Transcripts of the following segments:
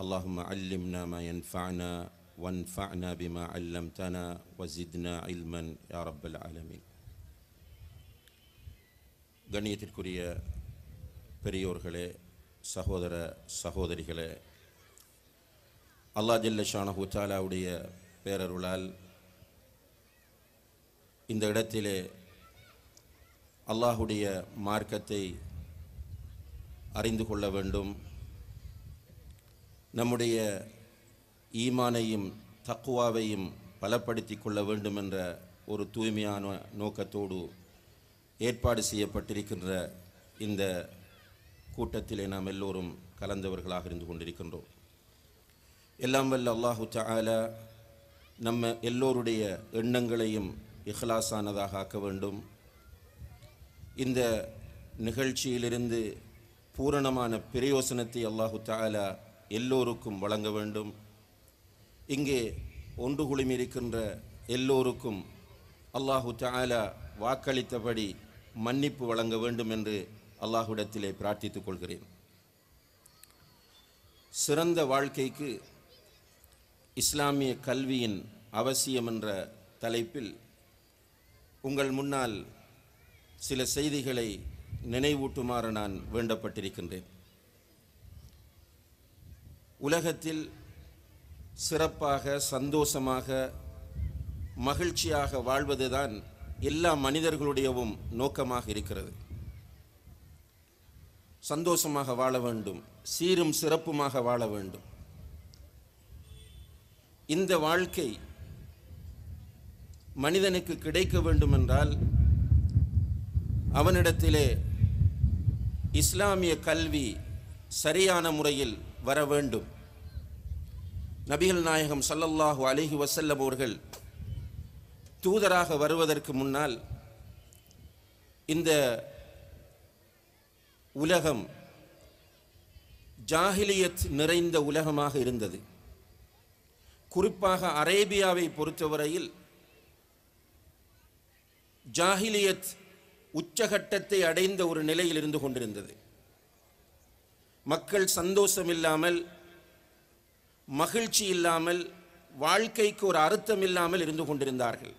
اللهم علمنا ما ينفعنا وانفعنا بما علمتنا وزدنا علما يا رب العالمين கண்ணியத்திற்குரிய பெரியோர்களே சகோதர சகோதரிகளே அல்லா ஜல்ல ஷானஹு பேரருளால் இந்த இடத்திலே அல்லாஹுடைய மார்க்கத்தை அறிந்து கொள்ள வேண்டும் நம்முடைய ஈமானையும் தக்குவாவையும் பலப்படுத்தி கொள்ள வேண்டும் என்ற ஒரு தூய்மையான நோக்கத்தோடு ஏற்பாடு செய்யப்பட்டிருக்கின்ற இந்த கூட்டத்திலே நாம் எல்லோரும் கலந்தவர்களாக இருந்து கொண்டிருக்கின்றோம் எல்லாம் வல்ல அல்லாஹு தால நம்ம எல்லோருடைய எண்ணங்களையும் இஹ்லாஸானதாக ஆக்க வேண்டும் இந்த நிகழ்ச்சியிலிருந்து பூரணமான பிரயோசனத்தை அல்லாஹு தாலா எல்லோருக்கும் வழங்க வேண்டும் இங்கே ஒன்று குழுமி இருக்கின்ற எல்லோருக்கும் அல்லாஹு தாலா வாக்களித்தபடி மன்னிப்பு வழங்க வேண்டும் என்று அல்லாஹுடத்திலே பிரார்த்தித்துக் கொள்கிறேன் சிறந்த வாழ்க்கைக்கு இஸ்லாமிய கல்வியின் அவசியம் என்ற தலைப்பில் உங்கள் முன்னால் சில செய்திகளை நினைவூட்டுமாறு நான் வேண்டப்பட்டிருக்கின்றேன் உலகத்தில் சிறப்பாக சந்தோஷமாக மகிழ்ச்சியாக வாழ்வதுதான் எல்லா மனிதர்களுடையவும் நோக்கமாக இருக்கிறது சந்தோஷமாக வாழ வேண்டும் சீரும் சிறப்புமாக வாழ வேண்டும் இந்த வாழ்க்கை மனிதனுக்கு கிடைக்க வேண்டும் என்றால் அவனிடத்திலே இஸ்லாமிய கல்வி சரியான முறையில் வர வேண்டும் நபிகள் நாயகம் சல்லல்லாஹு அலிஹி வசல்லம் அவர்கள் தூதராக வருவதற்கு முன்னால் இந்த உலகம் ஜாஹிலியத் நிறைந்த உலகமாக இருந்தது குறிப்பாக அரேபியாவை பொறுத்தவரையில் ஜாஹிலியத் உச்சகட்டத்தை அடைந்த ஒரு நிலையில் இருந்து கொண்டிருந்தது மக்கள் சந்தோஷம் இல்லாமல் மகிழ்ச்சி இல்லாமல் வாழ்க்கைக்கு ஒரு அர்த்தம் இல்லாமல் இருந்து கொண்டிருந்தார்கள்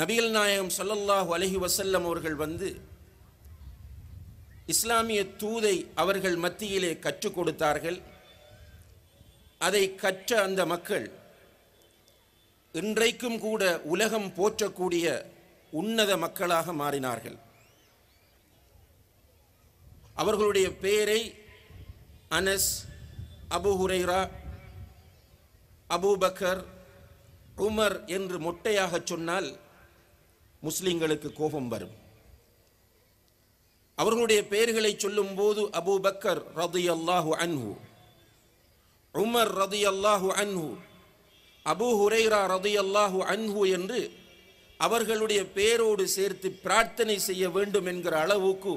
நபிகள் நாயகம் சொல்லல்லாஹு அலஹி வசல்லம் அவர்கள் வந்து இஸ்லாமிய தூதை அவர்கள் மத்தியிலே கற்றுக் கொடுத்தார்கள் அதை கற்ற அந்த மக்கள் இன்றைக்கும் கூட உலகம் போற்றக்கூடிய உன்னத மக்களாக மாறினார்கள் அவர்களுடைய பெயரை Anas Abu Hurairah Abu Bakr Umar என்று மொட்டையாக சொன்னால் முஸ்லிம்களுக்கு கோபம் வரும் அவர்களுடைய பெயர்களை சொல்லும் போது பக்கர் ரது அல்லாஹு அன்ஹு உமர் ரது அல்லாஹு அன்ஹு அபு ஹுரைரா ரது அல்லாஹு அன்ஹு என்று அவர்களுடைய பேரோடு சேர்த்து பிரார்த்தனை செய்ய வேண்டும் என்கிற அளவுக்கு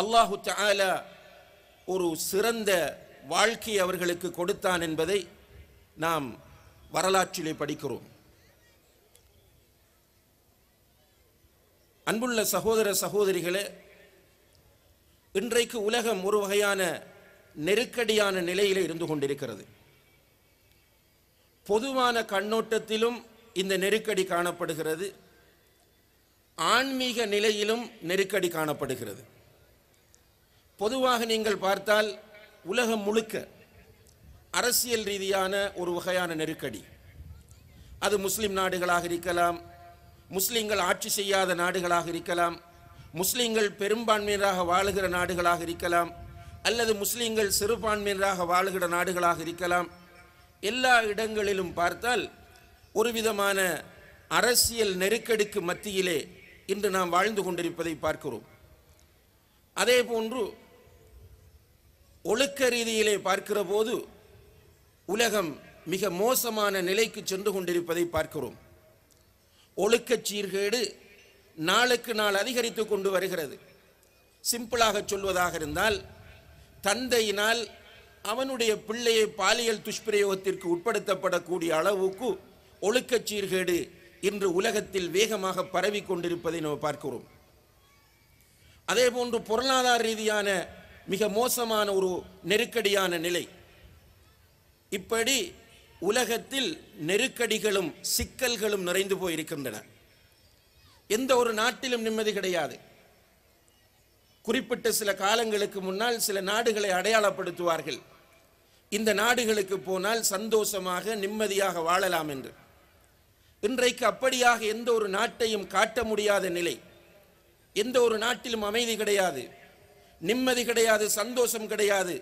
அல்லாஹு தாலா ஒரு சிறந்த வாழ்க்கை அவர்களுக்கு கொடுத்தான் என்பதை நாம் வரலாற்றிலே படிக்கிறோம் அன்புள்ள சகோதர சகோதரிகளே இன்றைக்கு உலகம் ஒரு வகையான நெருக்கடியான நிலையில் இருந்து கொண்டிருக்கிறது பொதுவான கண்ணோட்டத்திலும் இந்த நெருக்கடி காணப்படுகிறது ஆன்மீக நிலையிலும் நெருக்கடி காணப்படுகிறது பொதுவாக நீங்கள் பார்த்தால் உலகம் முழுக்க அரசியல் ரீதியான ஒரு வகையான நெருக்கடி அது முஸ்லீம் நாடுகளாக இருக்கலாம் முஸ்லீம்கள் ஆட்சி செய்யாத நாடுகளாக இருக்கலாம் முஸ்லீம்கள் பெரும்பான்மையினராக வாழுகிற நாடுகளாக இருக்கலாம் அல்லது முஸ்லீம்கள் சிறுபான்மையினராக வாழுகிற நாடுகளாக இருக்கலாம் எல்லா இடங்களிலும் பார்த்தால் ஒரு விதமான அரசியல் நெருக்கடிக்கு மத்தியிலே இன்று நாம் வாழ்ந்து கொண்டிருப்பதை பார்க்கிறோம் அதே போன்று ஒழுக்க ரீதியிலே பார்க்கிற போது உலகம் மிக மோசமான நிலைக்கு சென்று கொண்டிருப்பதை பார்க்கிறோம் ஒழுக்கச் சீர்கேடு நாளுக்கு நாள் அதிகரித்து கொண்டு வருகிறது சிம்பிளாக சொல்வதாக இருந்தால் தந்தையினால் அவனுடைய பிள்ளையை பாலியல் துஷ்பிரயோகத்திற்கு உட்படுத்தப்படக்கூடிய அளவுக்கு ஒழுக்கச் சீர்கேடு இன்று உலகத்தில் வேகமாக பரவி கொண்டிருப்பதை நாம் பார்க்கிறோம் அதே போன்று பொருளாதார ரீதியான மிக மோசமான ஒரு நெருக்கடியான நிலை இப்படி உலகத்தில் நெருக்கடிகளும் சிக்கல்களும் நிறைந்து போயிருக்கின்றன எந்த ஒரு நாட்டிலும் நிம்மதி கிடையாது குறிப்பிட்ட சில காலங்களுக்கு முன்னால் சில நாடுகளை அடையாளப்படுத்துவார்கள் இந்த நாடுகளுக்கு போனால் சந்தோஷமாக நிம்மதியாக வாழலாம் என்று இன்றைக்கு அப்படியாக எந்த ஒரு நாட்டையும் காட்ட முடியாத நிலை எந்த ஒரு நாட்டிலும் அமைதி கிடையாது நிம்மதி கிடையாது சந்தோஷம் கிடையாது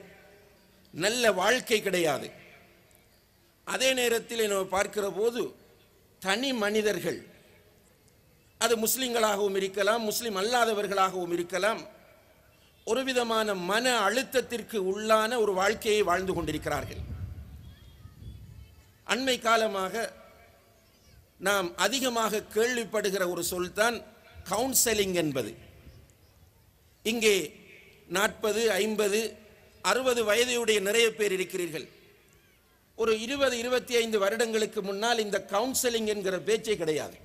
நல்ல வாழ்க்கை கிடையாது அதே நேரத்தில் நம்ம பார்க்கிற போது தனி மனிதர்கள் அது முஸ்லிம்களாகவும் இருக்கலாம் முஸ்லிம் அல்லாதவர்களாகவும் இருக்கலாம் ஒரு விதமான மன அழுத்தத்திற்கு உள்ளான ஒரு வாழ்க்கையை வாழ்ந்து கொண்டிருக்கிறார்கள் அண்மை காலமாக நாம் அதிகமாக கேள்விப்படுகிற ஒரு சொல் தான் கவுன்சலிங் என்பது இங்கே நாற்பது ஐம்பது அறுபது வயதையுடைய நிறைய பேர் இருக்கிறீர்கள் ஒரு இருபது இருபத்தி ஐந்து வருடங்களுக்கு முன்னால் இந்த கவுன்சிலிங் என்கிற பேச்சே கிடையாது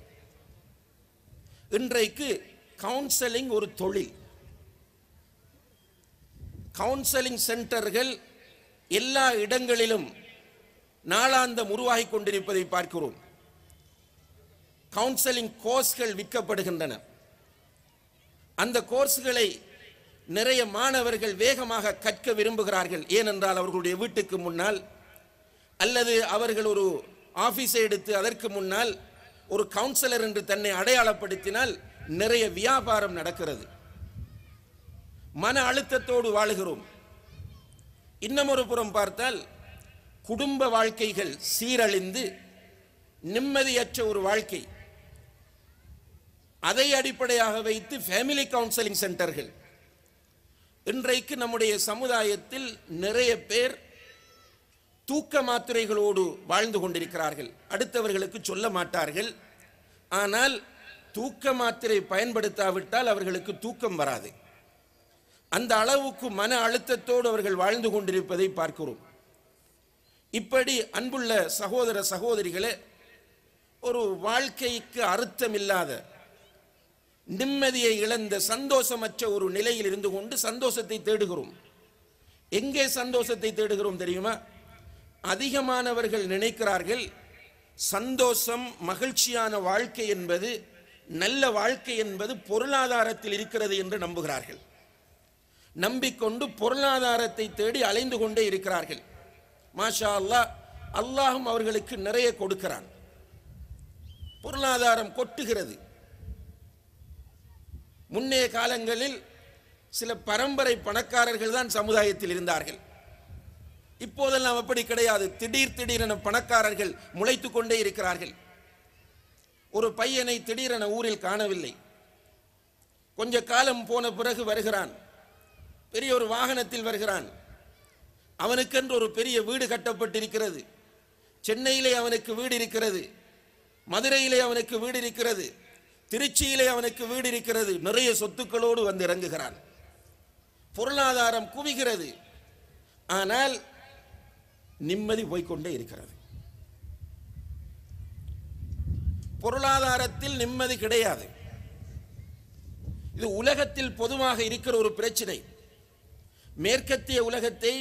இன்றைக்கு கவுன்சிலிங் ஒரு தொழில் கவுன்சிலிங் சென்டர்கள் எல்லா இடங்களிலும் நாளாந்தம் உருவாகி கொண்டிருப்பதை பார்க்கிறோம் கவுன்சிலிங் கோர்ஸ்கள் விற்கப்படுகின்றன அந்த கோர்ஸ்களை நிறைய மாணவர்கள் வேகமாக கற்க விரும்புகிறார்கள் ஏனென்றால் அவர்களுடைய வீட்டுக்கு முன்னால் அல்லது அவர்கள் ஒரு ஆஃபீஸை எடுத்து அதற்கு முன்னால் ஒரு கவுன்சிலர் என்று தன்னை அடையாளப்படுத்தினால் நிறைய வியாபாரம் நடக்கிறது மன அழுத்தத்தோடு வாழுகிறோம் இன்னமொரு புறம் பார்த்தால் குடும்ப வாழ்க்கைகள் சீரழிந்து நிம்மதியற்ற ஒரு வாழ்க்கை அதை அடிப்படையாக வைத்து ஃபேமிலி கவுன்சிலிங் சென்டர்கள் இன்றைக்கு நம்முடைய சமுதாயத்தில் நிறைய பேர் தூக்க மாத்திரைகளோடு வாழ்ந்து கொண்டிருக்கிறார்கள் அடுத்தவர்களுக்கு சொல்ல மாட்டார்கள் ஆனால் தூக்க மாத்திரை பயன்படுத்தாவிட்டால் அவர்களுக்கு தூக்கம் வராது அந்த அளவுக்கு மன அழுத்தத்தோடு அவர்கள் வாழ்ந்து கொண்டிருப்பதை பார்க்கிறோம் இப்படி அன்புள்ள சகோதர சகோதரிகளே ஒரு வாழ்க்கைக்கு அர்த்தமில்லாத நிம்மதியை இழந்த சந்தோஷமற்ற ஒரு நிலையில் இருந்து கொண்டு சந்தோஷத்தை தேடுகிறோம் எங்கே சந்தோஷத்தை தேடுகிறோம் தெரியுமா அதிகமானவர்கள் நினைக்கிறார்கள் சந்தோஷம் மகிழ்ச்சியான வாழ்க்கை என்பது நல்ல வாழ்க்கை என்பது பொருளாதாரத்தில் இருக்கிறது என்று நம்புகிறார்கள் நம்பிக்கொண்டு பொருளாதாரத்தை தேடி அலைந்து கொண்டே இருக்கிறார்கள் மாஷா அல்லா அல்லாஹும் அவர்களுக்கு நிறைய கொடுக்கிறான் பொருளாதாரம் கொட்டுகிறது முன்னைய காலங்களில் சில பரம்பரை பணக்காரர்கள் தான் சமுதாயத்தில் இருந்தார்கள் இப்போதெல்லாம் அப்படி கிடையாது திடீர் திடீரென பணக்காரர்கள் முளைத்து கொண்டே இருக்கிறார்கள் ஒரு பையனை திடீரென ஊரில் காணவில்லை கொஞ்ச காலம் போன பிறகு வருகிறான் பெரிய ஒரு வாகனத்தில் வருகிறான் அவனுக்கென்று ஒரு பெரிய வீடு கட்டப்பட்டிருக்கிறது சென்னையிலே அவனுக்கு வீடு இருக்கிறது மதுரையிலே அவனுக்கு வீடு இருக்கிறது திருச்சியிலே அவனுக்கு வீடு இருக்கிறது நிறைய சொத்துக்களோடு வந்து இறங்குகிறான் பொருளாதாரம் குவிகிறது ஆனால் நிம்மதி போய்கொண்டே இருக்கிறது பொருளாதாரத்தில் நிம்மதி கிடையாது இது உலகத்தில் பொதுவாக இருக்கிற ஒரு பிரச்சனை மேற்கத்திய உலகத்தை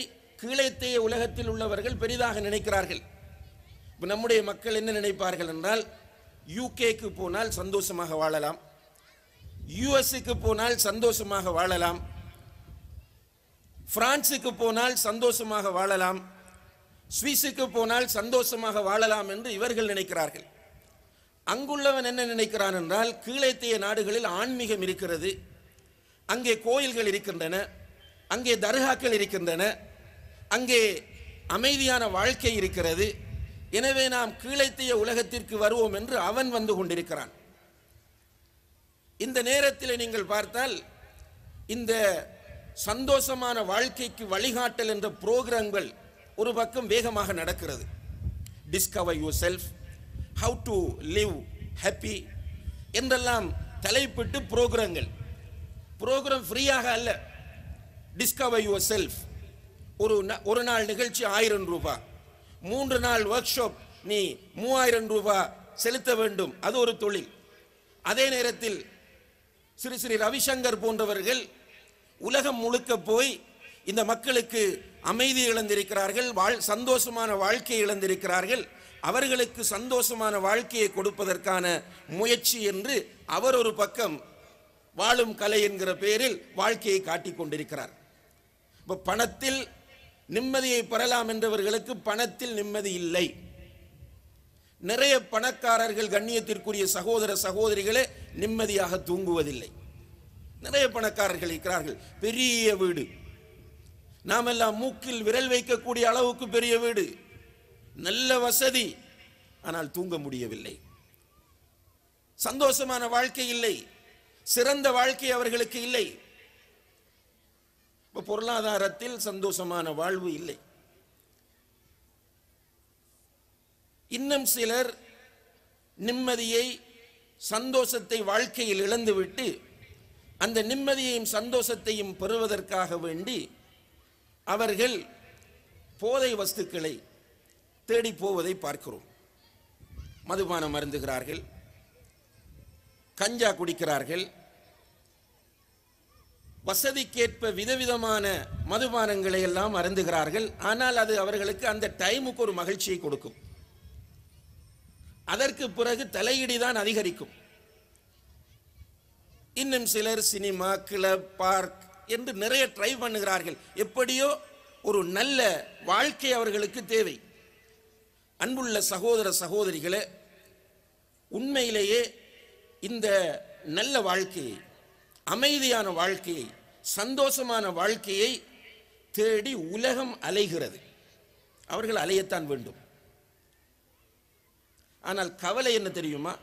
கீழத்திய உலகத்தில் உள்ளவர்கள் பெரிதாக நினைக்கிறார்கள் இப்போ நம்முடைய மக்கள் என்ன நினைப்பார்கள் என்றால் யூகேக்கு போனால் சந்தோஷமாக வாழலாம் யுஎஸ்க்கு போனால் சந்தோஷமாக வாழலாம் பிரான்ஸுக்கு போனால் சந்தோஷமாக வாழலாம் சுவிஸுக்கு போனால் சந்தோஷமாக வாழலாம் என்று இவர்கள் நினைக்கிறார்கள் அங்குள்ளவன் என்ன நினைக்கிறான் என்றால் கீழேத்திய நாடுகளில் ஆன்மீகம் இருக்கிறது அங்கே கோயில்கள் இருக்கின்றன அங்கே தர்காக்கள் இருக்கின்றன அங்கே அமைதியான வாழ்க்கை இருக்கிறது எனவே நாம் கீழைத்திய உலகத்திற்கு வருவோம் என்று அவன் வந்து கொண்டிருக்கிறான் இந்த நேரத்தில் நீங்கள் பார்த்தால் இந்த சந்தோஷமான வாழ்க்கைக்கு வழிகாட்டல் என்ற புரோகிராம்கள் ஒரு பக்கம் வேகமாக நடக்கிறது discover yourself how to live happy என்றெல்லாம் தலைப்பிட்டு புரோகிராம்கள் புரோகிராம் ஃப்ரீயாக அல்ல டிஸ்கவர் யுவர் செல்ஃப் ஒரு ஒரு நாள் நிகழ்ச்சி ஆயிரம் ரூபாய் மூன்று நாள் ஒர்க் ஷாப் நீ மூவாயிரம் ரூபாய் செலுத்த வேண்டும் அது ஒரு தொழில் அதே நேரத்தில் ஸ்ரீ ஸ்ரீ ரவிசங்கர் போன்றவர்கள் உலகம் முழுக்க போய் இந்த மக்களுக்கு அமைதி இழந்திருக்கிறார்கள் வாழ் சந்தோஷமான வாழ்க்கையை இழந்திருக்கிறார்கள் அவர்களுக்கு சந்தோஷமான வாழ்க்கையை கொடுப்பதற்கான முயற்சி என்று அவர் ஒரு பக்கம் வாழும் கலை என்கிற பெயரில் வாழ்க்கையை காட்டிக் கொண்டிருக்கிறார் இப்போ பணத்தில் நிம்மதியை பெறலாம் என்றவர்களுக்கு பணத்தில் நிம்மதி இல்லை நிறைய பணக்காரர்கள் கண்ணியத்திற்குரிய சகோதர சகோதரிகளே நிம்மதியாக தூங்குவதில்லை நிறைய பணக்காரர்கள் இருக்கிறார்கள் பெரிய வீடு நாமெல்லாம் மூக்கில் விரல் வைக்கக்கூடிய அளவுக்கு பெரிய வீடு நல்ல வசதி ஆனால் தூங்க முடியவில்லை சந்தோஷமான வாழ்க்கை இல்லை சிறந்த வாழ்க்கை அவர்களுக்கு இல்லை இப்போ பொருளாதாரத்தில் சந்தோஷமான வாழ்வு இல்லை இன்னும் சிலர் நிம்மதியை சந்தோஷத்தை வாழ்க்கையில் இழந்துவிட்டு அந்த நிம்மதியையும் சந்தோஷத்தையும் பெறுவதற்காக வேண்டி அவர்கள் போதை வஸ்துக்களை தேடி போவதை பார்க்கிறோம் மதுபானம் மருந்துகிறார்கள் கஞ்சா குடிக்கிறார்கள் வசதிக்கேற்ப விதவிதமான மதுபானங்களை எல்லாம் அருந்துகிறார்கள் ஆனால் அது அவர்களுக்கு அந்த டைமுக்கு ஒரு மகிழ்ச்சியை கொடுக்கும் அதற்கு பிறகு தலையீடி அதிகரிக்கும் இன்னும் சிலர் சினிமா கிளப் பார்க் என்று நிறைய ட்ரை பண்ணுகிறார்கள் எப்படியோ ஒரு நல்ல வாழ்க்கை அவர்களுக்கு தேவை அன்புள்ள சகோதர சகோதரிகளை உண்மையிலேயே இந்த நல்ல வாழ்க்கையை அமைதியான வாழ்க்கையை சந்தோஷமான வாழ்க்கையை தேடி உலகம் அலைகிறது அவர்கள் அலையத்தான் வேண்டும் ஆனால் கவலை என்ன தெரியுமா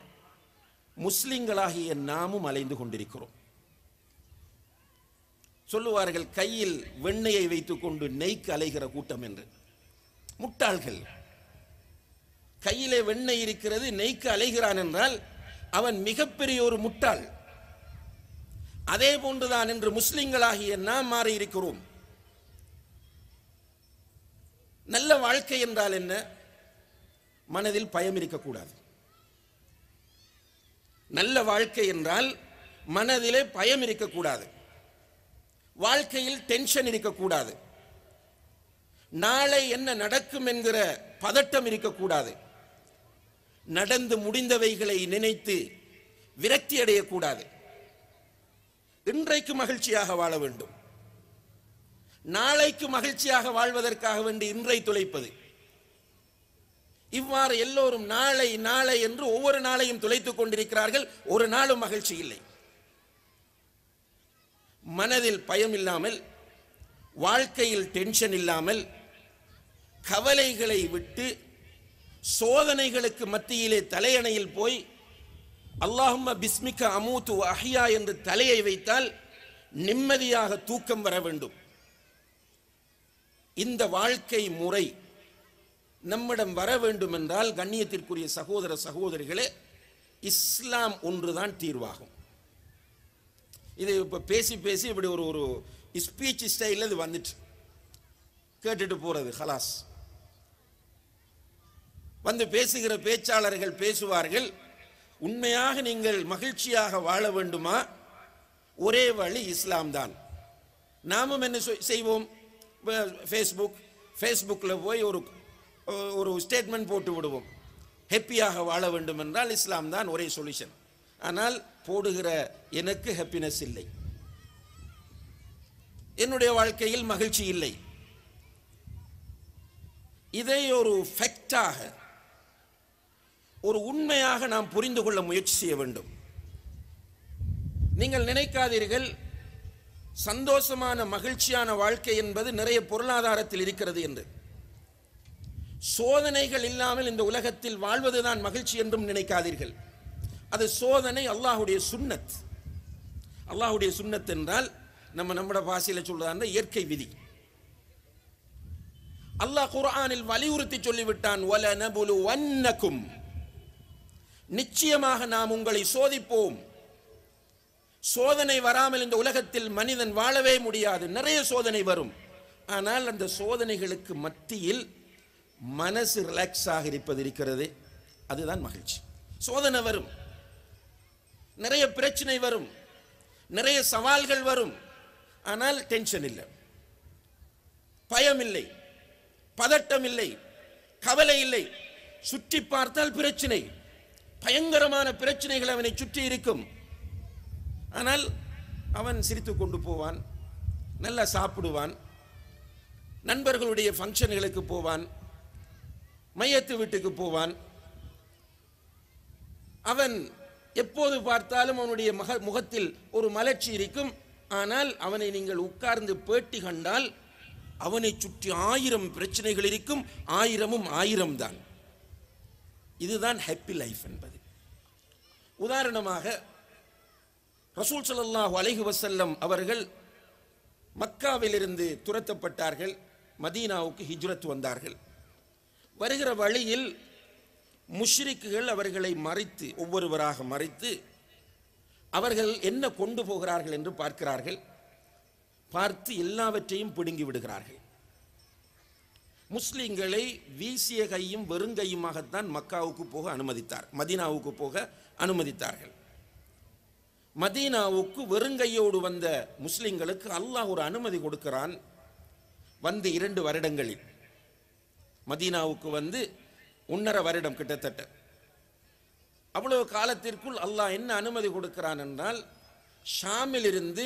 முஸ்லிம்களாகிய நாமும் அலைந்து கொண்டிருக்கிறோம் சொல்லுவார்கள் கையில் வெண்ணையை வைத்துக்கொண்டு நெய்க்கு அலைகிற கூட்டம் என்று முட்டாள்கள் கையிலே வெண்ணெய் இருக்கிறது நெய்க்கு அலைகிறான் என்றால் அவன் மிகப்பெரிய ஒரு முட்டாள் அதே போன்றுதான் என்று முஸ்லிம்களாகிய நாம் மாறி இருக்கிறோம் நல்ல வாழ்க்கை என்றால் என்ன மனதில் பயம் இருக்கக்கூடாது நல்ல வாழ்க்கை என்றால் மனதிலே பயம் இருக்கக்கூடாது வாழ்க்கையில் டென்ஷன் இருக்கக்கூடாது நாளை என்ன நடக்கும் என்கிற பதட்டம் இருக்கக்கூடாது நடந்து முடிந்தவைகளை நினைத்து விரக்தி அடையக்கூடாது இன்றைக்கு மகிழ்ச்சியாக வாழ வேண்டும் நாளைக்கு மகிழ்ச்சியாக வாழ்வதற்காக வேண்டி இன்றை துளைப்பது இவ்வாறு எல்லோரும் நாளை நாளை என்று ஒவ்வொரு நாளையும் துளைத்துக் கொண்டிருக்கிறார்கள் ஒரு நாளும் மகிழ்ச்சி இல்லை மனதில் பயம் இல்லாமல் வாழ்க்கையில் டென்ஷன் இல்லாமல் கவலைகளை விட்டு சோதனைகளுக்கு மத்தியிலே தலையணையில் போய் அல்லாஹும் பிஸ்மிக்க அமூத்து அஹியா என்று தலையை வைத்தால் நிம்மதியாக தூக்கம் வர வேண்டும் இந்த வாழ்க்கை முறை நம்மிடம் வர வேண்டும் என்றால் கண்ணியத்திற்குரிய சகோதர சகோதரிகளே இஸ்லாம் ஒன்றுதான் தீர்வாகும் இது இப்போ பேசி பேசி இப்படி ஒரு ஒரு ஸ்பீச் ஸ்டைலில் இது வந்துட்டு கேட்டுட்டு போகிறது ஹலாஸ் வந்து பேசுகிற பேச்சாளர்கள் பேசுவார்கள் உண்மையாக நீங்கள் மகிழ்ச்சியாக வாழ வேண்டுமா ஒரே வழி இஸ்லாம் தான் நாமும் என்ன செய்வோம் ஃபேஸ்புக் ஃபேஸ்புக்கில் போய் ஒரு ஒரு ஸ்டேட்மெண்ட் போட்டு விடுவோம் ஹெப்பியாக வாழ வேண்டும் என்றால் இஸ்லாம் தான் ஒரே சொல்யூஷன் ஆனால் போடுகிற எனக்கு ஹாப்பினஸ் இல்லை என்னுடைய வாழ்க்கையில் மகிழ்ச்சி இல்லை இதை ஒரு ஃபேக்டாக ஒரு உண்மையாக நாம் புரிந்து கொள்ள முயற்சி செய்ய வேண்டும் நீங்கள் நினைக்காதீர்கள் சந்தோஷமான மகிழ்ச்சியான வாழ்க்கை என்பது நிறைய பொருளாதாரத்தில் இருக்கிறது என்று சோதனைகள் இல்லாமல் இந்த உலகத்தில் வாழ்வதுதான் மகிழ்ச்சி என்றும் நினைக்காதீர்கள் அது சோதனை அல்லாஹுடைய சுண்ணத் அல்லாஹுடைய சுண்ணத் என்றால் நம்ம நம்முடைய பாசையில் சொல்றதா இயற்கை விதி அல்லாஹ் குரானில் வலியுறுத்தி சொல்லிவிட்டான் ஒல நபுலு வன்னக்கும் நிச்சயமாக நாம் உங்களை சோதிப்போம் சோதனை வராமல் இந்த உலகத்தில் மனிதன் வாழவே முடியாது நிறைய சோதனை வரும் ஆனால் அந்த சோதனைகளுக்கு மத்தியில் மனசு ஆக இருப்பது இருக்கிறது அதுதான் மகிழ்ச்சி சோதனை வரும் நிறைய பிரச்சனை வரும் நிறைய சவால்கள் வரும் ஆனால் டென்ஷன் இல்லை பயம் இல்லை பதட்டம் இல்லை கவலை இல்லை சுற்றி பார்த்தால் பிரச்சனை பயங்கரமான பிரச்சனைகள் அவனை சுற்றி இருக்கும் ஆனால் அவன் சிரித்து கொண்டு போவான் நல்லா சாப்பிடுவான் நண்பர்களுடைய ஃபங்க்ஷன்களுக்கு போவான் மையத்து வீட்டுக்கு போவான் அவன் எப்போது பார்த்தாலும் அவனுடைய மக முகத்தில் ஒரு மலர்ச்சி இருக்கும் ஆனால் அவனை நீங்கள் உட்கார்ந்து பேட்டி கண்டால் அவனை சுற்றி ஆயிரம் பிரச்சனைகள் இருக்கும் ஆயிரமும் ஆயிரம் தான் இதுதான் ஹாப்பி லைஃப் என்பது உதாரணமாக ரசூல் சல்லாஹு அலஹி வசல்லம் அவர்கள் மக்காவிலிருந்து துரத்தப்பட்டார்கள் மதீனாவுக்கு ஹிஜ்ரத் வந்தார்கள் வருகிற வழியில் முஷ்ரிக்குகள் அவர்களை மறைத்து ஒவ்வொருவராக மறைத்து அவர்கள் என்ன கொண்டு போகிறார்கள் என்று பார்க்கிறார்கள் பார்த்து எல்லாவற்றையும் பிடுங்கி விடுகிறார்கள் முஸ்லீம்களை வீசிய கையும் வெறுங்கையுமாகத்தான் மக்காவுக்கு போக அனுமதித்தார் மதீனாவுக்கு போக அனுமதித்தார்கள் மதீனாவுக்கு வெறுங்கையோடு வந்த முஸ்லீம்களுக்கு அல்லாஹ் ஒரு அனுமதி கொடுக்கிறான் வந்த இரண்டு வருடங்களில் மதீனாவுக்கு வந்து ஒன்றரை வருடம் கிட்டத்தட்ட அவ்வளவு காலத்திற்குள் அல்லாஹ் என்ன அனுமதி கொடுக்கிறான் என்றால் ஷாமிலிருந்து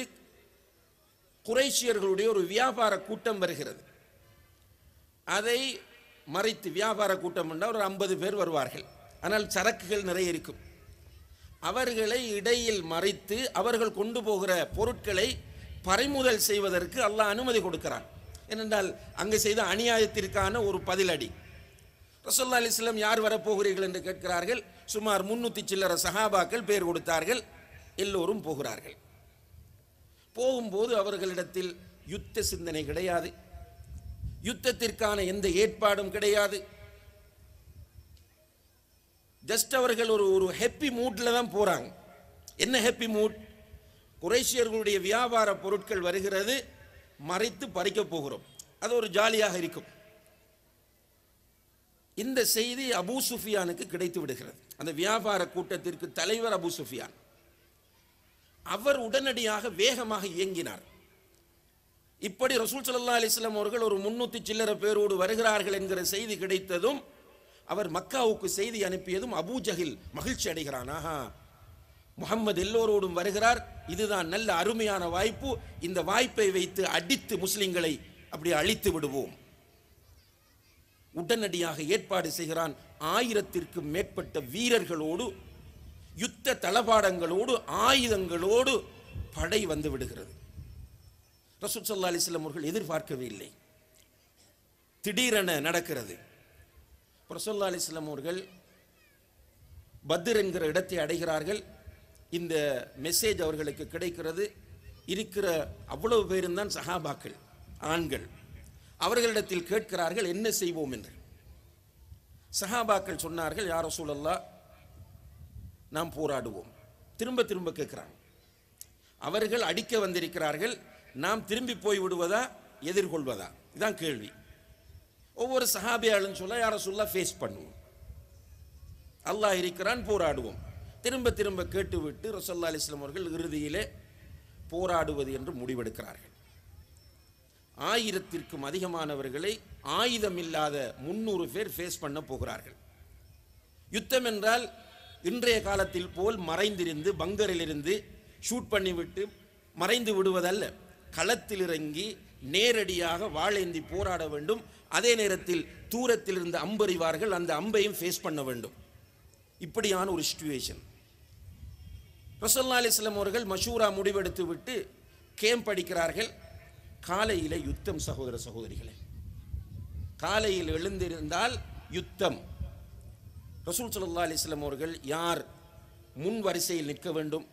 குறைஷியர்களுடைய ஒரு வியாபார கூட்டம் வருகிறது அதை மறைத்து வியாபார கூட்டம் என்றால் ஒரு ஐம்பது பேர் வருவார்கள் ஆனால் சரக்குகள் நிறைய இருக்கும் அவர்களை இடையில் மறைத்து அவர்கள் கொண்டு போகிற பொருட்களை பறிமுதல் செய்வதற்கு அல்லாஹ் அனுமதி கொடுக்கிறான் ஏனென்றால் அங்கு செய்த அநியாயத்திற்கான ஒரு பதிலடி ரசோல்லா அலிஸ்லாம் யார் வரப்போகிறீர்கள் என்று கேட்கிறார்கள் சுமார் முன்னூற்றி சில்லற சஹாபாக்கள் பேர் கொடுத்தார்கள் எல்லோரும் போகிறார்கள் போகும்போது அவர்களிடத்தில் யுத்த சிந்தனை கிடையாது யுத்தத்திற்கான எந்த ஏற்பாடும் கிடையாது ஜஸ்ட் அவர்கள் ஒரு ஒரு ஹெப்பி மூட்டில் தான் போகிறாங்க என்ன ஹெப்பி மூட் குரேஷியர்களுடைய வியாபார பொருட்கள் வருகிறது மறைத்து பறிக்க போகிறோம் அது ஒரு ஜாலியாக இருக்கும் இந்த செய்தி அபு சுஃபியானுக்கு கிடைத்து விடுகிறது அந்த வியாபார கூட்டத்திற்கு தலைவர் அபு சுஃபியான் அவர் உடனடியாக வேகமாக இயங்கினார் இப்படி ரசூல் சல்லா அலிஸ்லாம் அவர்கள் ஒரு முன்னூற்றி சில்லற பேரோடு வருகிறார்கள் என்கிற செய்தி கிடைத்ததும் அவர் மக்காவுக்கு செய்தி அனுப்பியதும் அபூ ஜஹில் மகிழ்ச்சி அடைகிறான் ஆஹா முகம்மது எல்லோரோடும் வருகிறார் இதுதான் நல்ல அருமையான வாய்ப்பு இந்த வாய்ப்பை வைத்து அடித்து முஸ்லிம்களை அப்படி அழித்து விடுவோம் உடனடியாக ஏற்பாடு செய்கிறான் ஆயிரத்திற்கும் மேற்பட்ட வீரர்களோடு யுத்த தளபாடங்களோடு ஆயுதங்களோடு படை வந்து விடுகிறது ரசூத் சல்லா அலிஸ்லாம் அவர்கள் எதிர்பார்க்கவே இல்லை திடீரென நடக்கிறது ரசோல்லா அலிஸ்லாம் அவர்கள் பத்ர் என்கிற இடத்தை அடைகிறார்கள் இந்த மெசேஜ் அவர்களுக்கு கிடைக்கிறது இருக்கிற அவ்வளவு பேரும் தான் சஹாபாக்கள் ஆண்கள் அவர்களிடத்தில் கேட்கிறார்கள் என்ன செய்வோம் என்று சஹாபாக்கள் சொன்னார்கள் யார் சூழல்லா நாம் போராடுவோம் திரும்ப திரும்ப கேட்கிறாங்க அவர்கள் அடிக்க வந்திருக்கிறார்கள் நாம் திரும்பி போய் விடுவதா எதிர்கொள்வதா இதுதான் கேள்வி ஒவ்வொரு சஹாபியாலும் சொல்ல யார சொல்ல ஃபேஸ் பண்ணுவோம் அல்லாஹ் இருக்கிறான் போராடுவோம் திரும்ப திரும்ப கேட்டுவிட்டு ரசல்லா அலிஸ்லாம் அவர்கள் இறுதியிலே போராடுவது என்று முடிவெடுக்கிறார்கள் ஆயிரத்திற்கும் அதிகமானவர்களை ஆயுதம் இல்லாத முன்னூறு பேர் ஃபேஸ் பண்ண போகிறார்கள் யுத்தம் என்றால் இன்றைய காலத்தில் போல் மறைந்திருந்து பங்கரிலிருந்து ஷூட் பண்ணிவிட்டு மறைந்து விடுவதல்ல களத்தில் இறங்கி நேரடியாக வாழேந்தி போராட வேண்டும் அதே நேரத்தில் தூரத்தில் இருந்து அம்பறிவார்கள் அந்த அம்பையும் ஃபேஸ் பண்ண வேண்டும் இப்படியான ஒரு சுச்சுவேஷன் ரசல்லா அலிஸ்லாம் அவர்கள் மஷூரா முடிவெடுத்து விட்டு கேம் படிக்கிறார்கள் காலையில் யுத்தம் சகோதர சகோதரிகளை காலையில் எழுந்திருந்தால் யுத்தம் ரசூல் சல்லா அலிஸ்லாம் அவர்கள் யார் முன் வரிசையில் நிற்க வேண்டும்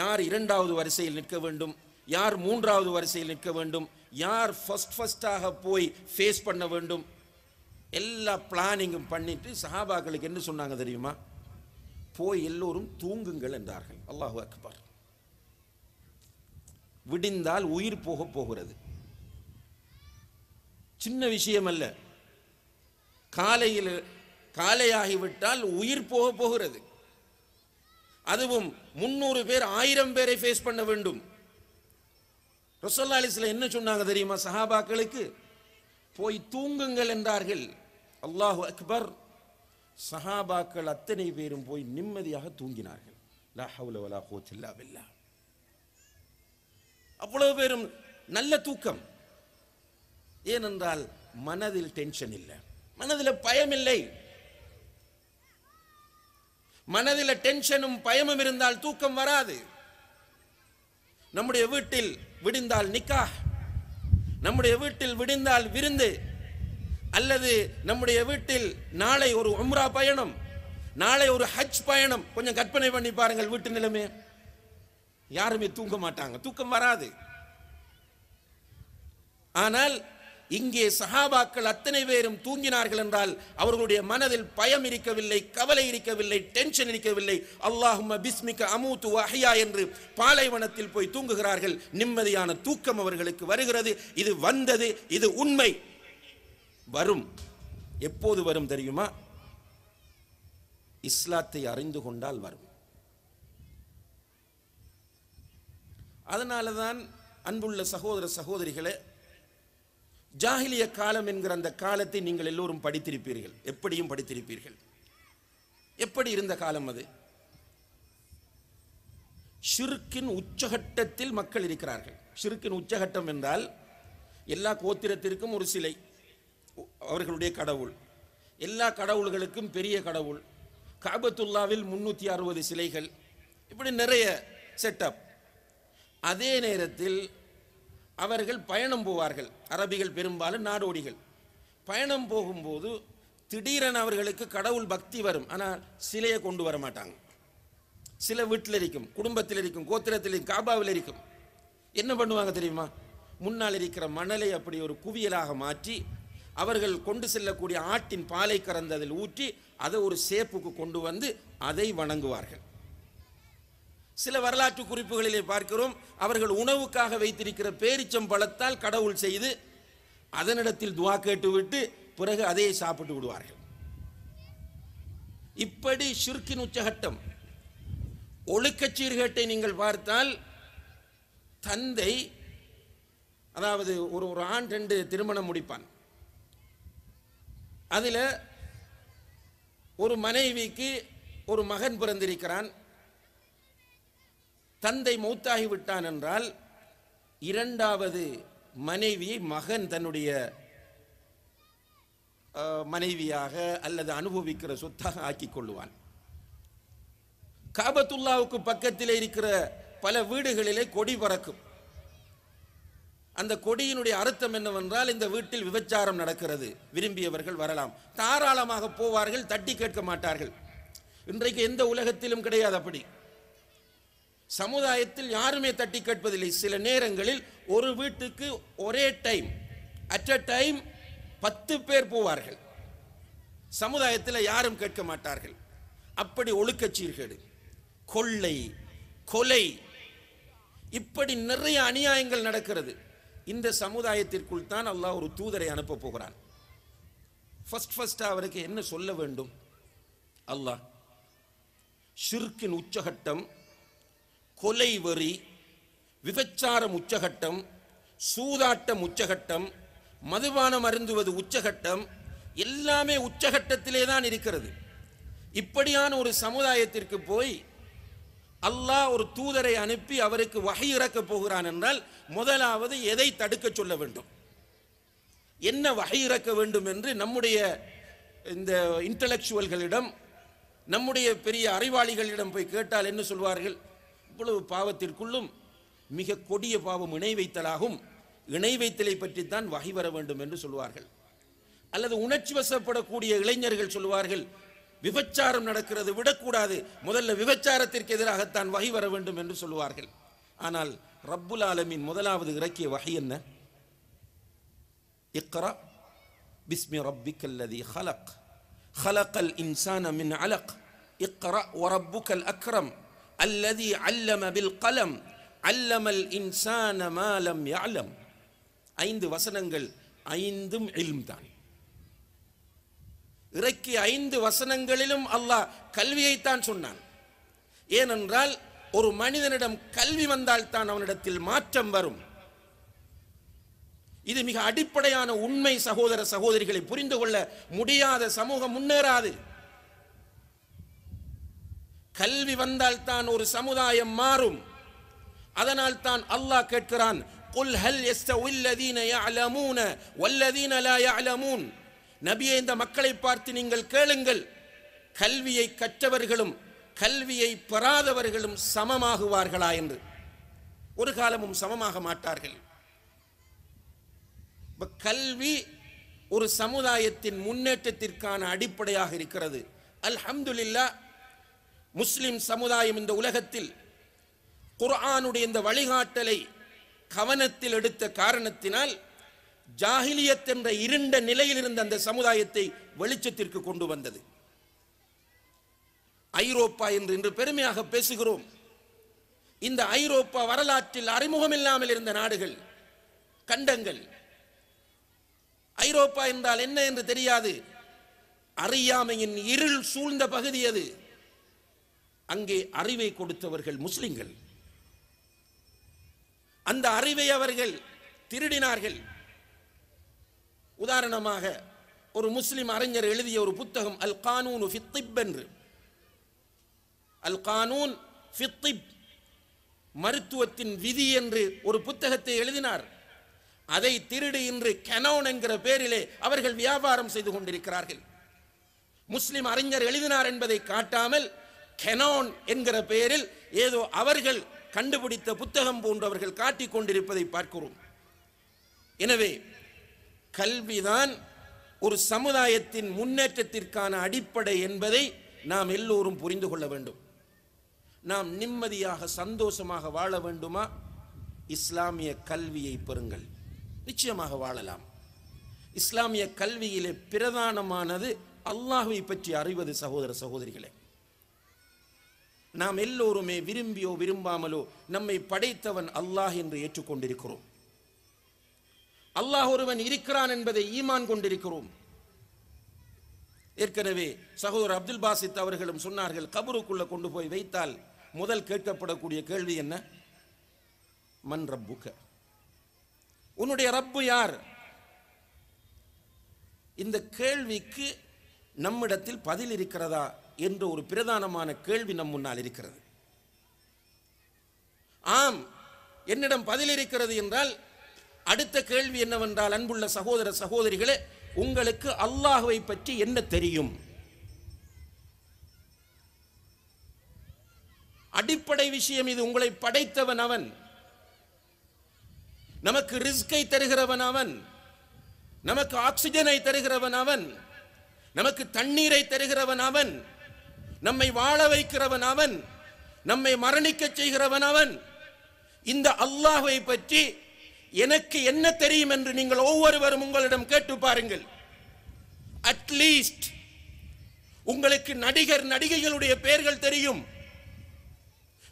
யார் இரண்டாவது வரிசையில் நிற்க வேண்டும் யார் மூன்றாவது வரிசையில் நிற்க வேண்டும் யார் ஃபஸ்ட் ஃபஸ்ட்டாக போய் ஃபேஸ் பண்ண வேண்டும் எல்லா பிளானிங்கும் பண்ணிட்டு சஹாபாக்களுக்கு என்ன சொன்னாங்க தெரியுமா போய் எல்லோரும் தூங்குங்கள் என்றார்கள் அல்லாஹு அக்பர் விடிந்தால் உயிர் போக போகிறது சின்ன விஷயம் அல்ல காலையில் காலையாகிவிட்டால் உயிர் போக போகிறது அதுவும் முன்னூறு பேர் ஆயிரம் பேரை ஃபேஸ் பண்ண வேண்டும் ரசோல்லா அலிஸ்ல என்ன சொன்னாங்க தெரியுமா சஹாபாக்களுக்கு போய் தூங்குங்கள் என்றார்கள் அல்லாஹு அக்பர் சஹாபாக்கள் அத்தனை பேரும் போய் நிம்மதியாக தூங்கினார்கள் அவ்வளவு பேரும் நல்ல தூக்கம் ஏனென்றால் மனதில் டென்ஷன் இல்லை மனதில் பயம் இல்லை மனதில் டென்ஷனும் பயமும் இருந்தால் தூக்கம் வராது நம்முடைய வீட்டில் விடிந்தால் நிக்கா நம்முடைய வீட்டில் விடிந்தால் விருந்து அல்லது நம்முடைய வீட்டில் நாளை ஒரு உம்ரா பயணம் நாளை ஒரு ஹஜ் பயணம் கொஞ்சம் கற்பனை பண்ணி பாருங்கள் வீட்டு நிலைமை யாருமே தூங்க மாட்டாங்க தூக்கம் வராது ஆனால் இங்கே சஹாபாக்கள் அத்தனை பேரும் தூங்கினார்கள் என்றால் அவர்களுடைய மனதில் பயம் இருக்கவில்லை கவலை இருக்கவில்லை டென்ஷன் இருக்கவில்லை அல்லாஹும் பிஸ்மிக அமூத்து அஹியா என்று பாலைவனத்தில் போய் தூங்குகிறார்கள் நிம்மதியான தூக்கம் அவர்களுக்கு வருகிறது இது வந்தது இது உண்மை வரும் எப்போது வரும் தெரியுமா இஸ்லாத்தை அறிந்து கொண்டால் வரும் அதனால தான் அன்புள்ள சகோதர சகோதரிகளை ஜாகிலிய காலம் என்கிற அந்த காலத்தை நீங்கள் எல்லோரும் படித்திருப்பீர்கள் எப்படியும் படித்திருப்பீர்கள் எப்படி இருந்த காலம் அது ஷிருக்கின் உச்சகட்டத்தில் மக்கள் இருக்கிறார்கள் ஷிருக்கின் உச்சகட்டம் என்றால் எல்லா கோத்திரத்திற்கும் ஒரு சிலை அவர்களுடைய கடவுள் எல்லா கடவுள்களுக்கும் பெரிய கடவுள் காபத்துல்லாவில் முன்னூற்றி அறுபது சிலைகள் இப்படி நிறைய செட்டப் அதே நேரத்தில் அவர்கள் பயணம் போவார்கள் அரபிகள் பெரும்பாலும் நாடோடிகள் பயணம் போகும்போது திடீரென அவர்களுக்கு கடவுள் பக்தி வரும் ஆனால் சிலையை கொண்டு வர மாட்டாங்க சில வீட்டில் இருக்கும் குடும்பத்தில் இருக்கும் கோத்திரத்தில் இருக்கும் காபாவில் இருக்கும் என்ன பண்ணுவாங்க தெரியுமா முன்னால் இருக்கிற மணலை அப்படி ஒரு குவியலாக மாற்றி அவர்கள் கொண்டு செல்லக்கூடிய ஆட்டின் பாலை கறந்ததில் ஊற்றி அதை ஒரு சேப்புக்கு கொண்டு வந்து அதை வணங்குவார்கள் சில வரலாற்று குறிப்புகளிலே பார்க்கிறோம் அவர்கள் உணவுக்காக வைத்திருக்கிற பேரிச்சம் பழத்தால் கடவுள் செய்து அதனிடத்தில் துவா கேட்டுவிட்டு பிறகு அதையே சாப்பிட்டு விடுவார்கள் இப்படி சுருக்கின் உச்சகட்டம் ஒழுக்கச்சீர்கேட்டை சீர்கேட்டை நீங்கள் பார்த்தால் தந்தை அதாவது ஒரு ஒரு ஆண் ரெண்டு திருமணம் முடிப்பான் அதில் ஒரு மனைவிக்கு ஒரு மகன் பிறந்திருக்கிறான் தந்தை மௌத்தாகி விட்டான் என்றால் இரண்டாவது மனைவியை மகன் தன்னுடைய மனைவியாக அல்லது அனுபவிக்கிற சொத்தாக ஆக்கி கொள்ளுவான் காபத்துல்லாவுக்கு பக்கத்தில் இருக்கிற பல வீடுகளிலே கொடி பறக்கும் அந்த கொடியினுடைய அர்த்தம் என்னவென்றால் இந்த வீட்டில் விபச்சாரம் நடக்கிறது விரும்பியவர்கள் வரலாம் தாராளமாக போவார்கள் தட்டி கேட்க மாட்டார்கள் இன்றைக்கு எந்த உலகத்திலும் கிடையாது அப்படி சமுதாயத்தில் யாருமே தட்டி கேட்பதில்லை சில நேரங்களில் ஒரு வீட்டுக்கு ஒரே டைம் அட் அ டைம் பத்து பேர் போவார்கள் சமுதாயத்தில் யாரும் கேட்க மாட்டார்கள் அப்படி ஒழுக்கச்சீர்கேடு சீர்கேடு கொள்ளை கொலை இப்படி நிறைய அநியாயங்கள் நடக்கிறது இந்த சமுதாயத்திற்குள் தான் அல்லாஹ் ஒரு தூதரை அனுப்ப போகிறான் ஃபஸ்ட் ஃபர்ஸ்ட் அவருக்கு என்ன சொல்ல வேண்டும் அல்லாஹ் ஷிர்கின் உச்சகட்டம் கொலை வரி விபச்சாரம் உச்சகட்டம் சூதாட்டம் உச்சகட்டம் மதுபானம் அருந்துவது உச்சகட்டம் எல்லாமே உச்சகட்டத்திலே தான் இருக்கிறது இப்படியான ஒரு சமுதாயத்திற்கு போய் அல்லாஹ் ஒரு தூதரை அனுப்பி அவருக்கு வகை இறக்கப் போகிறான் என்றால் முதலாவது எதை தடுக்க சொல்ல வேண்டும் என்ன வகை இறக்க வேண்டும் என்று நம்முடைய இந்த இன்டலெக்சுவல்களிடம் நம்முடைய பெரிய அறிவாளிகளிடம் போய் கேட்டால் என்ன சொல்வார்கள் இவ்வளவு பாவத்திற்குள்ளும் மிக கொடிய பாவம் இணை வைத்தலாகும் இணை வைத்தலை பற்றித்தான் வகை வர வேண்டும் என்று சொல்வார்கள் அல்லது உணர்ச்சி வசப்படக்கூடிய இளைஞர்கள் சொல்வார்கள் விபச்சாரம் நடக்கிறது விடக்கூடாது முதல்ல விபச்சாரத்திற்கு எதிராகத்தான் வகை வர வேண்டும் என்று சொல்வார்கள் ஆனால் ரப்புல் ஆலமின் முதலாவது இறக்கிய வகை என்ன இக்ரா பிஸ்மி ரப்பிக்கல்லதி ஹலக் ஹலக்கல் இன்சான மின் அலக் இக்ரா ஒரப்புக்கல் அக்ரம் அல்லதி அல்லம பில் கலம் அல்லமல் இன்சான மாலம் யாலம் ஐந்து வசனங்கள் ஐந்தும் இல்ம் தான் இறக்கி ஐந்து வசனங்களிலும் அல்லாஹ் கல்வியைத்தான் சொன்னான் ஏனென்றால் ஒரு மனிதனிடம் கல்வி வந்தால் தான் அவனிடத்தில் மாற்றம் வரும் இது மிக அடிப்படையான உண்மை சகோதர சகோதரிகளை புரிந்து கொள்ள முடியாத சமூகம் முன்னேறாது கல்வி வந்தால் தான் ஒரு சமுதாயம் மாறும் அதனால் தான் அல்லாஹ் கேட்கிறான் குல் ஹல் எஸ்தவுல் லதீன யஅலமூன வல்லதீன லா யஅலமூன் நபியே இந்த மக்களை பார்த்து நீங்கள் கேளுங்கள் கல்வியை கற்றவர்களும் கல்வியை பெறாதவர்களும் சமமாகுவார்களா என்று ஒரு காலமும் சமமாக மாட்டார்கள் கல்வி ஒரு சமுதாயத்தின் முன்னேற்றத்திற்கான அடிப்படையாக இருக்கிறது அல்ஹம்துல்லா முஸ்லிம் சமுதாயம் இந்த உலகத்தில் குர்ஆனுடைய இந்த வழிகாட்டலை கவனத்தில் எடுத்த காரணத்தினால் ஜாகிலியத் என்ற இருண்ட நிலையில் இருந்த அந்த சமுதாயத்தை வெளிச்சத்திற்கு கொண்டு வந்தது ஐரோப்பா என்று இன்று பெருமையாக பேசுகிறோம் இந்த ஐரோப்பா வரலாற்றில் அறிமுகம் இல்லாமல் இருந்த நாடுகள் கண்டங்கள் ஐரோப்பா என்றால் என்ன என்று தெரியாது அறியாமையின் இருள் சூழ்ந்த பகுதி அது அங்கே அறிவை கொடுத்தவர்கள் முஸ்லிம்கள் அந்த அறிவை அவர்கள் திருடினார்கள் உதாரணமாக ஒரு முஸ்லிம் அறிஞர் எழுதிய ஒரு புத்தகம் அல் கானூன் ஃபித்திப் என்று அல் கானூன் மருத்துவத்தின் விதி என்று ஒரு புத்தகத்தை எழுதினார் அதை திருடு இன்று கெனோன் என்கிற பேரிலே அவர்கள் வியாபாரம் செய்து கொண்டிருக்கிறார்கள் முஸ்லிம் அறிஞர் எழுதினார் என்பதை காட்டாமல் கெனோன் என்கிற பெயரில் ஏதோ அவர்கள் கண்டுபிடித்த புத்தகம் போன்றவர்கள் காட்டிக் கொண்டிருப்பதை பார்க்கிறோம் எனவே கல்விதான் ஒரு சமுதாயத்தின் முன்னேற்றத்திற்கான அடிப்படை என்பதை நாம் எல்லோரும் புரிந்து கொள்ள வேண்டும் நாம் நிம்மதியாக சந்தோஷமாக வாழ வேண்டுமா இஸ்லாமிய கல்வியை பெறுங்கள் நிச்சயமாக வாழலாம் இஸ்லாமிய கல்வியிலே பிரதானமானது அல்லாஹுவை பற்றி அறிவது சகோதர சகோதரிகளே நாம் எல்லோருமே விரும்பியோ விரும்பாமலோ நம்மை படைத்தவன் அல்லாஹ் என்று ஏற்றுக்கொண்டிருக்கிறோம் அல்லாஹ் ஒருவன் இருக்கிறான் என்பதை ஈமான் கொண்டிருக்கிறோம் ஏற்கனவே சகோதரர் அப்துல் பாசித் அவர்களும் சொன்னார்கள் கபருக்குள்ள கொண்டு போய் வைத்தால் முதல் கேட்கப்படக்கூடிய கேள்வி என்ன மண் ரப்புக்க உன்னுடைய ரப்பு யார் இந்த கேள்விக்கு நம்மிடத்தில் பதில் இருக்கிறதா என்ற ஒரு பிரதானமான கேள்வி நம் முன்னால் இருக்கிறது ஆம் என்னிடம் பதில் இருக்கிறது என்றால் அடுத்த கேள்வி என்னவென்றால் அன்புள்ள சகோதர சகோதரிகளே உங்களுக்கு அல்லாஹுவை பற்றி என்ன தெரியும் அடிப்படை விஷயம் இது உங்களை படைத்தவன் அவன் நமக்கு ரிஸ்கை தருகிறவன் அவன் நமக்கு ஆக்சிஜனை தருகிறவன் அவன் நமக்கு தண்ணீரை தருகிறவன் அவன் நம்மை வாழ வைக்கிறவன் அவன் நம்மை மரணிக்க செய்கிறவன் அவன் இந்த அல்லாஹை பற்றி எனக்கு என்ன தெரியும் என்று நீங்கள் ஒவ்வொருவரும் உங்களிடம் கேட்டு பாருங்கள் அட்லீஸ்ட் உங்களுக்கு நடிகர் நடிகைகளுடைய பெயர்கள் தெரியும்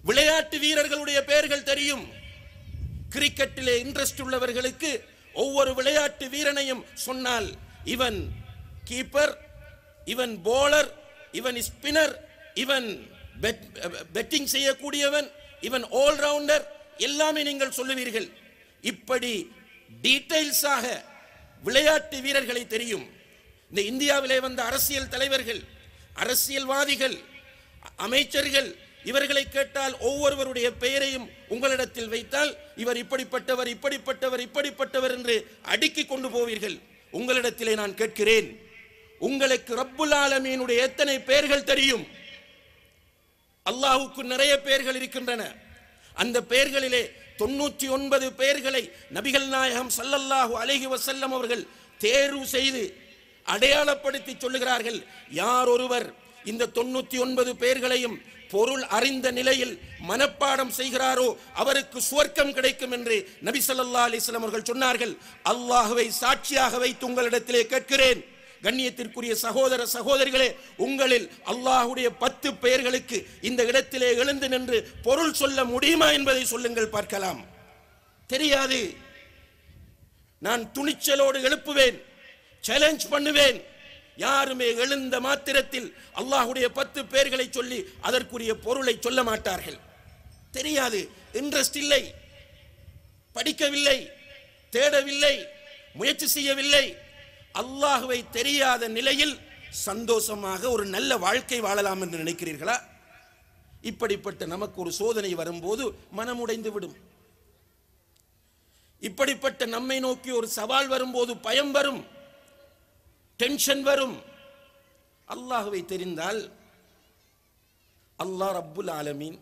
விளையாட்டு வீரர்களுடைய பெயர்கள் தெரியும் கிரிக்கெட்டிலே இன்ட்ரெஸ்ட் உள்ளவர்களுக்கு ஒவ்வொரு விளையாட்டு வீரனையும் சொன்னால் இவன் கீப்பர் இவன் போலர் இவன் ஸ்பின்னர் இவன் பெட்டிங் செய்யக்கூடியவன் இவன் ஆல்ரவுண்டர் எல்லாமே நீங்கள் சொல்லுவீர்கள் இப்படி டீட்டெயில்ஸாக விளையாட்டு வீரர்களை தெரியும் இந்த இந்தியாவிலே வந்த அரசியல் தலைவர்கள் அரசியல்வாதிகள் அமைச்சர்கள் இவர்களை கேட்டால் ஒவ்வொருவருடைய பெயரையும் உங்களிடத்தில் வைத்தால் இவர் இப்படிப்பட்டவர் இப்படிப்பட்டவர் இப்படிப்பட்டவர் என்று அடுக்கி கொண்டு போவீர்கள் உங்களிடத்திலே நான் கேட்கிறேன் உங்களுக்கு ரப்புல் ஆலமீனுடைய எத்தனை பெயர்கள் தெரியும் அல்லாஹுக்கு நிறைய பெயர்கள் இருக்கின்றன அந்த பெயர்களிலே தொண்ணூற்றி ஒன்பது பெயர்களை நபிகள் நாயகம் சல்லல்லாஹு அலஹி வசல்லம் அவர்கள் தேர்வு செய்து அடையாளப்படுத்தி சொல்லுகிறார்கள் யார் ஒருவர் இந்த தொண்ணூற்றி ஒன்பது பெயர்களையும் பொருள் அறிந்த நிலையில் மனப்பாடம் செய்கிறாரோ அவருக்கு சுவர்க்கம் கிடைக்கும் என்று நபி சொல்லல்லா அலிஸ்லாம் அவர்கள் சொன்னார்கள் அல்லாஹுவை சாட்சியாக வைத்து உங்களிடத்திலே கேட்கிறேன் கண்ணியத்திற்குரிய சகோதர சகோதரிகளே உங்களில் அல்லாஹுடைய பத்து பெயர்களுக்கு இந்த இடத்திலே எழுந்து நின்று பொருள் சொல்ல முடியுமா என்பதை சொல்லுங்கள் பார்க்கலாம் தெரியாது நான் துணிச்சலோடு எழுப்புவேன் சேலஞ்ச் பண்ணுவேன் யாருமே எழுந்த மாத்திரத்தில் அல்லாஹுடைய பத்து பேர்களை சொல்லி அதற்குரிய பொருளை சொல்ல மாட்டார்கள் தெரியாது இன்ட்ரெஸ்ட் இல்லை படிக்கவில்லை தேடவில்லை முயற்சி செய்யவில்லை அல்லாஹுவை தெரியாத நிலையில் சந்தோஷமாக ஒரு நல்ல வாழ்க்கை வாழலாம் என்று நினைக்கிறீர்களா இப்படிப்பட்ட நமக்கு ஒரு சோதனை வரும்போது மனமுடைந்து விடும் இப்படிப்பட்ட நம்மை நோக்கி ஒரு சவால் வரும்போது பயம் வரும் டென்ஷன் வரும் அல்லாஹுவை தெரிந்தால் அல்லாஹ் ரப்புல் ஆலமீன்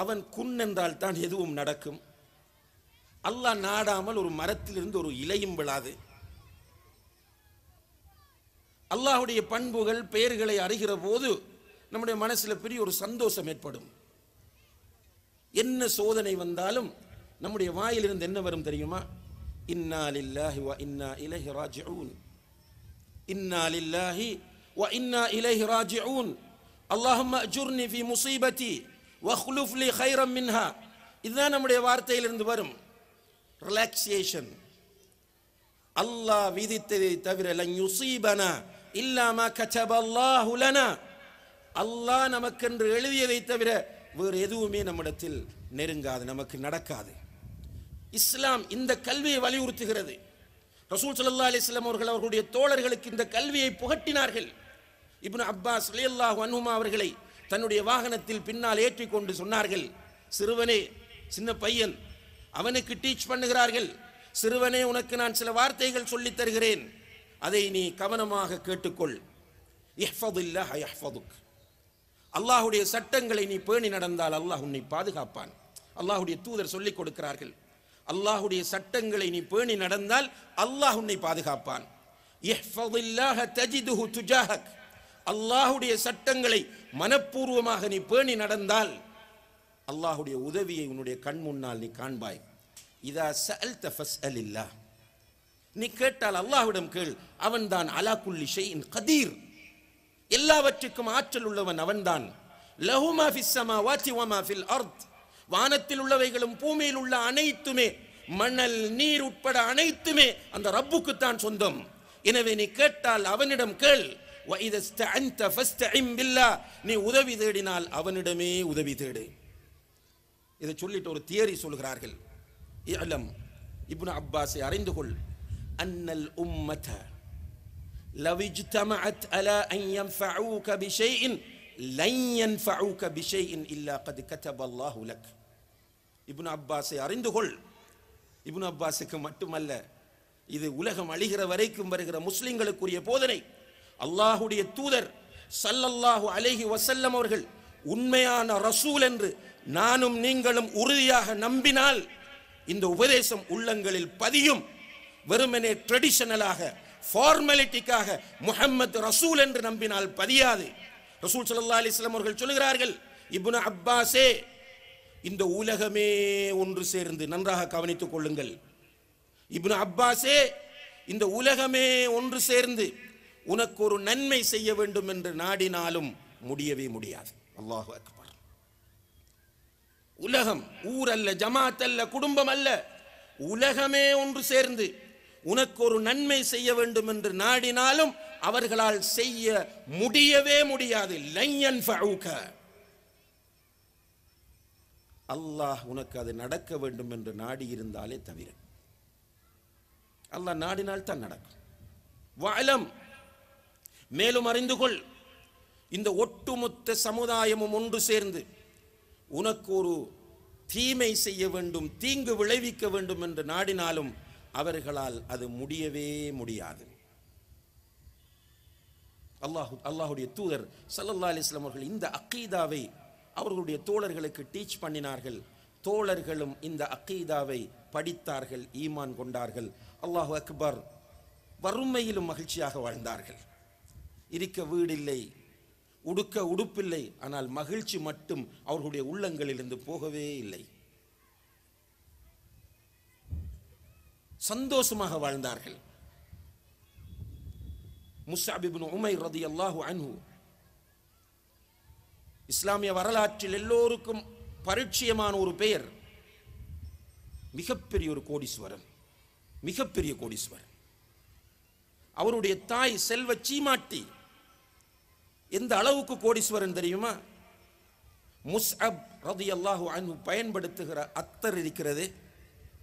அவன் குன் என்றால் தான் எதுவும் நடக்கும் அல்லாஹ் நாடாமல் ஒரு மரத்திலிருந்து ஒரு இலையும் விழாது அல்லாஹுடைய பண்புகள் பெயர்களை அறிகிற போது நம்முடைய மனசில் பெரிய ஒரு சந்தோஷம் ஏற்படும் என்ன சோதனை வந்தாலும் நம்முடைய வாயிலிருந்து என்ன வரும் தெரியுமா இன்னாலில்லாஹி வ இன்னா இலஹி ராஜிஊன் இன்னாலில்லாஹி வ இன்னா இலஹி ராஜிஊன் அல்லாஹும் அஜுர்னி ஃபி முசீபத்தி வஹ்லுஃப் லி ஹைரம் மின்ஹா இதுதான் நம்முடைய வார்த்தையிலிருந்து வரும் ரிலாக்ஸேஷன் அல்லாஹ் விதித்ததை தவிர லன் யுசீபனா இல்லாமா கச்சபல்லாஹுலனா அல்லாஹ் நமக்கென்று எழுதியதை தவிர வேறு எதுவுமே நம்மிடத்தில் நெருங்காது நமக்கு நடக்காது இஸ்லாம் இந்த கல்வியை வலியுறுத்துகிறது ரசூல் சல்லா அலிஸ்லாம் அவர்கள் அவர்களுடைய தோழர்களுக்கு இந்த கல்வியை புகட்டினார்கள் இப்னு அப்பாஸ் அலியல்லாஹ் அன்ஹுமா அவர்களை தன்னுடைய வாகனத்தில் பின்னால் ஏற்றி கொண்டு சொன்னார்கள் சிறுவனே சின்ன பையன் அவனுக்கு டீச் பண்ணுகிறார்கள் சிறுவனே உனக்கு நான் சில வார்த்தைகள் சொல்லித் தருகிறேன் அதை நீ கவனமாக கேட்டுக்கொள் இஹ்ஃபதுல்லாஹ் யஹ்ஃபதுக் அல்லாஹுடைய சட்டங்களை நீ பேணி நடந்தால் அல்லாஹ் உன்னை பாதுகாப்பான் அல்லாஹுடைய தூதர் சொல்லிக் கொடுக்கிறார்கள் அல்லாஹுடைய சட்டங்களை நீ பேணி நடந்தால் அல்லாஹ் உன்னை பாதுகாப்பான் அல்லாஹுடைய சட்டங்களை மனப்பூர்வமாக நீ பேணி நடந்தால் அல்லாஹுடைய உதவியை உன்னுடைய கண் முன்னால் நீ காண்பாய் இதா சல் தஃபஸ் இல்லா நீ கேட்டால் அல்லாஹ்விடம் கேள் அவன்தான் குல்லி ஷெயின் கதீர் எல்லாவற்றுக்கும் ஆற்றல் உள்ளவன் அவன்தான் லஹுமா ஃபிஸ் சமாவாத்தி ஃபில் அர்த் வானத்தில் உள்ளவைகளும் பூமியில் உள்ள அனைத்துமே மணல் நீர் உட்பட அனைத்துமே அந்த ரப்புக்கு தான் சொந்தம் எனவே நீ கேட்டால் அவனிடம் கேள் நீ உதவி தேடினால் அவனிடமே உதவி தேடு இதை சொல்லிட்டு ஒரு தியரி சொல்கிறார்கள் இப்னு அப்பாஸை அறிந்து கொள் أن الأمة لو اجتمعت على أن ينفعوك بشيء لن ينفعوك بشيء إلا قد كتب الله لك இப்னு அப்பாஸை அறிந்து கொள் இப்னு அப்பாஸுக்கு மட்டுமல்ல இது உலகம் அழிகிற வரைக்கும் வருகிற முஸ்லிம்களுக்குரிய போதனை அல்லாஹுடைய தூதர் சல்லல்லாஹு அலேஹி வசல்லம் அவர்கள் உண்மையான ரசூல் என்று நானும் நீங்களும் உறுதியாக நம்பினால் இந்த உபதேசம் உள்ளங்களில் பதியும் வெறுமனே ட்ரெடிஷனலாக ஃபார்மாலிட்டிக்காக முகமது ரசூல் என்று நம்பினால் பதியாது ரசூல் சல்லா அலிஸ்லாம் அவர்கள் சொல்லுகிறார்கள் இபுன அப்பாஸே இந்த உலகமே ஒன்று சேர்ந்து நன்றாக கவனித்துக் கொள்ளுங்கள் இபுன அப்பாஸே இந்த உலகமே ஒன்று சேர்ந்து உனக்கு ஒரு நன்மை செய்ய வேண்டும் என்று நாடினாலும் முடியவே முடியாது அல்லாஹு அக்பர் உலகம் ஊர் அல்ல ஜமாத் அல்ல குடும்பம் அல்ல உலகமே ஒன்று சேர்ந்து உனக்கு ஒரு நன்மை செய்ய வேண்டும் என்று நாடினாலும் அவர்களால் செய்ய முடியவே முடியாது அல்லாஹ் உனக்கு அது நடக்க வேண்டும் என்று நாடி இருந்தாலே தவிர அல்லாஹ் நாடினால் தான் நடக்கும் வாழம் மேலும் அறிந்து கொள் இந்த ஒட்டுமொத்த சமுதாயமும் ஒன்று சேர்ந்து உனக்கு ஒரு தீமை செய்ய வேண்டும் தீங்கு விளைவிக்க வேண்டும் என்று நாடினாலும் அவர்களால் அது முடியவே முடியாது அல்லாஹு அல்லாஹுடைய தூதர் சல்லல்லா அலிஸ்லாம் அவர்கள் இந்த அக்கீதாவை அவர்களுடைய தோழர்களுக்கு டீச் பண்ணினார்கள் தோழர்களும் இந்த அக்கீதாவை படித்தார்கள் ஈமான் கொண்டார்கள் அல்லாஹு அக்பர் வறுமையிலும் மகிழ்ச்சியாக வாழ்ந்தார்கள் இருக்க வீடில்லை உடுக்க உடுப்பில்லை ஆனால் மகிழ்ச்சி மட்டும் அவர்களுடைய உள்ளங்களிலிருந்து போகவே இல்லை சந்தோஷமாக வாழ்ந்தார்கள் முசாபிபின் உமை ரதி அல்லாஹு அன்ஹு இஸ்லாமிய வரலாற்றில் எல்லோருக்கும் பரிச்சயமான ஒரு பெயர் மிகப்பெரிய ஒரு கோடீஸ்வரன் மிகப்பெரிய கோடீஸ்வரன் அவருடைய தாய் செல்வ சீமாட்டி எந்த அளவுக்கு கோடீஸ்வரன் தெரியுமா முஸ் அப் ரதி அல்லாஹு அன்பு பயன்படுத்துகிற அத்தர் இருக்கிறது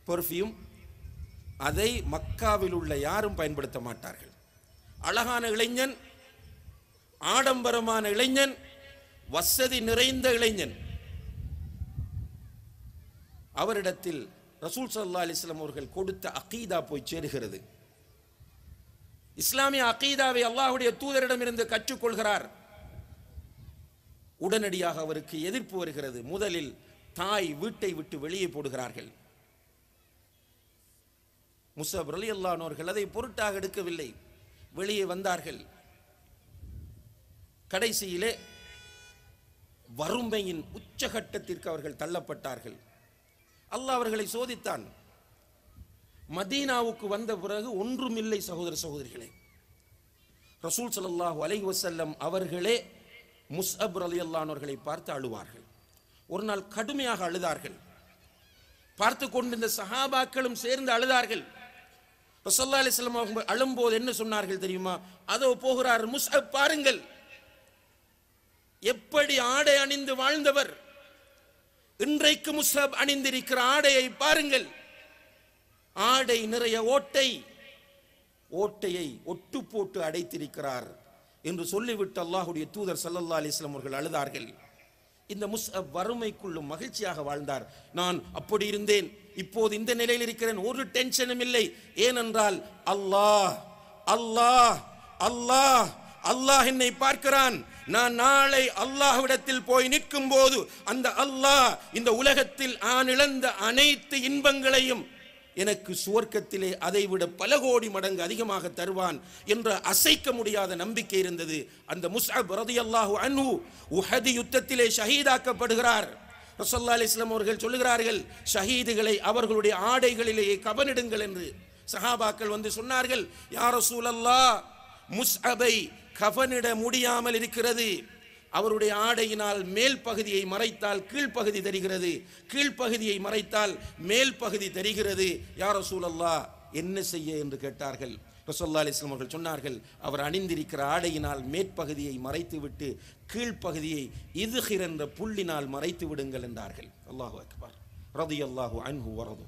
பெர்ஃபியூம் அதை மக்காவில் உள்ள யாரும் பயன்படுத்த மாட்டார்கள் அழகான இளைஞன் ஆடம்பரமான இளைஞன் வசதி நிறைந்த இளைஞன் அவரிடத்தில் ரசூல் சல்லா அலிஸ்லாம் அவர்கள் கொடுத்த அகீதா போய் சேருகிறது இஸ்லாமிய அகீதாவை அல்லாஹுடைய தூதரிடமிருந்து கற்றுக்கொள்கிறார் உடனடியாக அவருக்கு எதிர்ப்பு வருகிறது முதலில் தாய் வீட்டை விட்டு வெளியே போடுகிறார்கள் முசப் அலி அல்லானோர்கள் அதை பொருட்டாக எடுக்கவில்லை வெளியே வந்தார்கள் கடைசியிலே வறுமையின் உச்சகட்டத்திற்கு அவர்கள் தள்ளப்பட்டார்கள் அல்லாஹ் அவர்களை சோதித்தான் மதீனாவுக்கு வந்த பிறகு ஒன்றுமில்லை சகோதர சகோதரிகளே ரசூல் சல்லாஹூ அலை வசல்லம் அவர்களே முஸ்அப் அலி அல்லானோர்களை பார்த்து அழுவார்கள் ஒரு நாள் கடுமையாக அழுதார்கள் பார்த்து கொண்டிருந்த சஹாபாக்களும் சேர்ந்து அழுதார்கள் ரசல்லா அலிஸ்லாம் அவங்க அழும்போது என்ன சொன்னார்கள் தெரியுமா அதோ போகிறார் முஸ்அப் பாருங்கள் எப்படி ஆடை அணிந்து வாழ்ந்தவர் இன்றைக்கு முஸ்அப் அணிந்திருக்கிற ஆடையை பாருங்கள் ஆடை நிறைய ஓட்டை ஓட்டையை ஒட்டு போட்டு அடைத்திருக்கிறார் என்று சொல்லிவிட்டு அல்லாஹுடைய தூதர் சல்லல்லா அலிஸ்லாம் அவர்கள் அழுதார்கள் இந்த முஸ்அப் வறுமைக்குள்ளும் மகிழ்ச்சியாக வாழ்ந்தார் நான் அப்படி இருந்தேன் இப்போது இந்த நிலையில் இருக்கிறேன் ஒரு டென்ஷனும் இல்லை ஏனென்றால் அல்லாஹ் அல்லாஹ் அல்லாஹ் அல்லாஹ் என்னை பார்க்கிறான் நான் நாளை அல்லாஹ்விடத்தில் போய் நிற்கும் போது அந்த அல்லாஹ் இந்த உலகத்தில் நான் இழந்த அனைத்து இன்பங்களையும் எனக்கு சுவர்க்கத்திலே அதைவிட பல கோடி மடங்கு அதிகமாக தருவான் என்ற அசைக்க முடியாத நம்பிக்கை இருந்தது அந்த ரதி அல்லாஹு அன்ஹு உஹதி யுத்தத்திலே ஷஹீதாக்கப்படுகிறார் ரசல்லா அலி இஸ்லாம் அவர்கள் சொல்லுகிறார்கள் ஷஹீதுகளை அவர்களுடைய ஆடைகளிலேயே கபனிடுங்கள் என்று சஹாபாக்கள் வந்து சொன்னார்கள் யார சூழல்லா முஸ்அபை கபனிட முடியாமல் இருக்கிறது அவருடைய ஆடையினால் மேல் பகுதியை மறைத்தால் கீழ்ப்பகுதி தெரிகிறது கீழ்ப்பகுதியை மறைத்தால் மேல் பகுதி தெரிகிறது யார சூழல்லா என்ன செய்ய என்று கேட்டார்கள் ரசோல்லா அலிஸ்லாம் அவர்கள் சொன்னார்கள் அவர் அணிந்திருக்கிற ஆடையினால் மேற்பகுதியை மறைத்துவிட்டு கீழ்ப்பகுதியை இதுகிற என்ற புள்ளினால் மறைத்து விடுங்கள் என்றார்கள் அல்லாஹு அக்பர் ரதி அல்லாஹு அன்பு வரது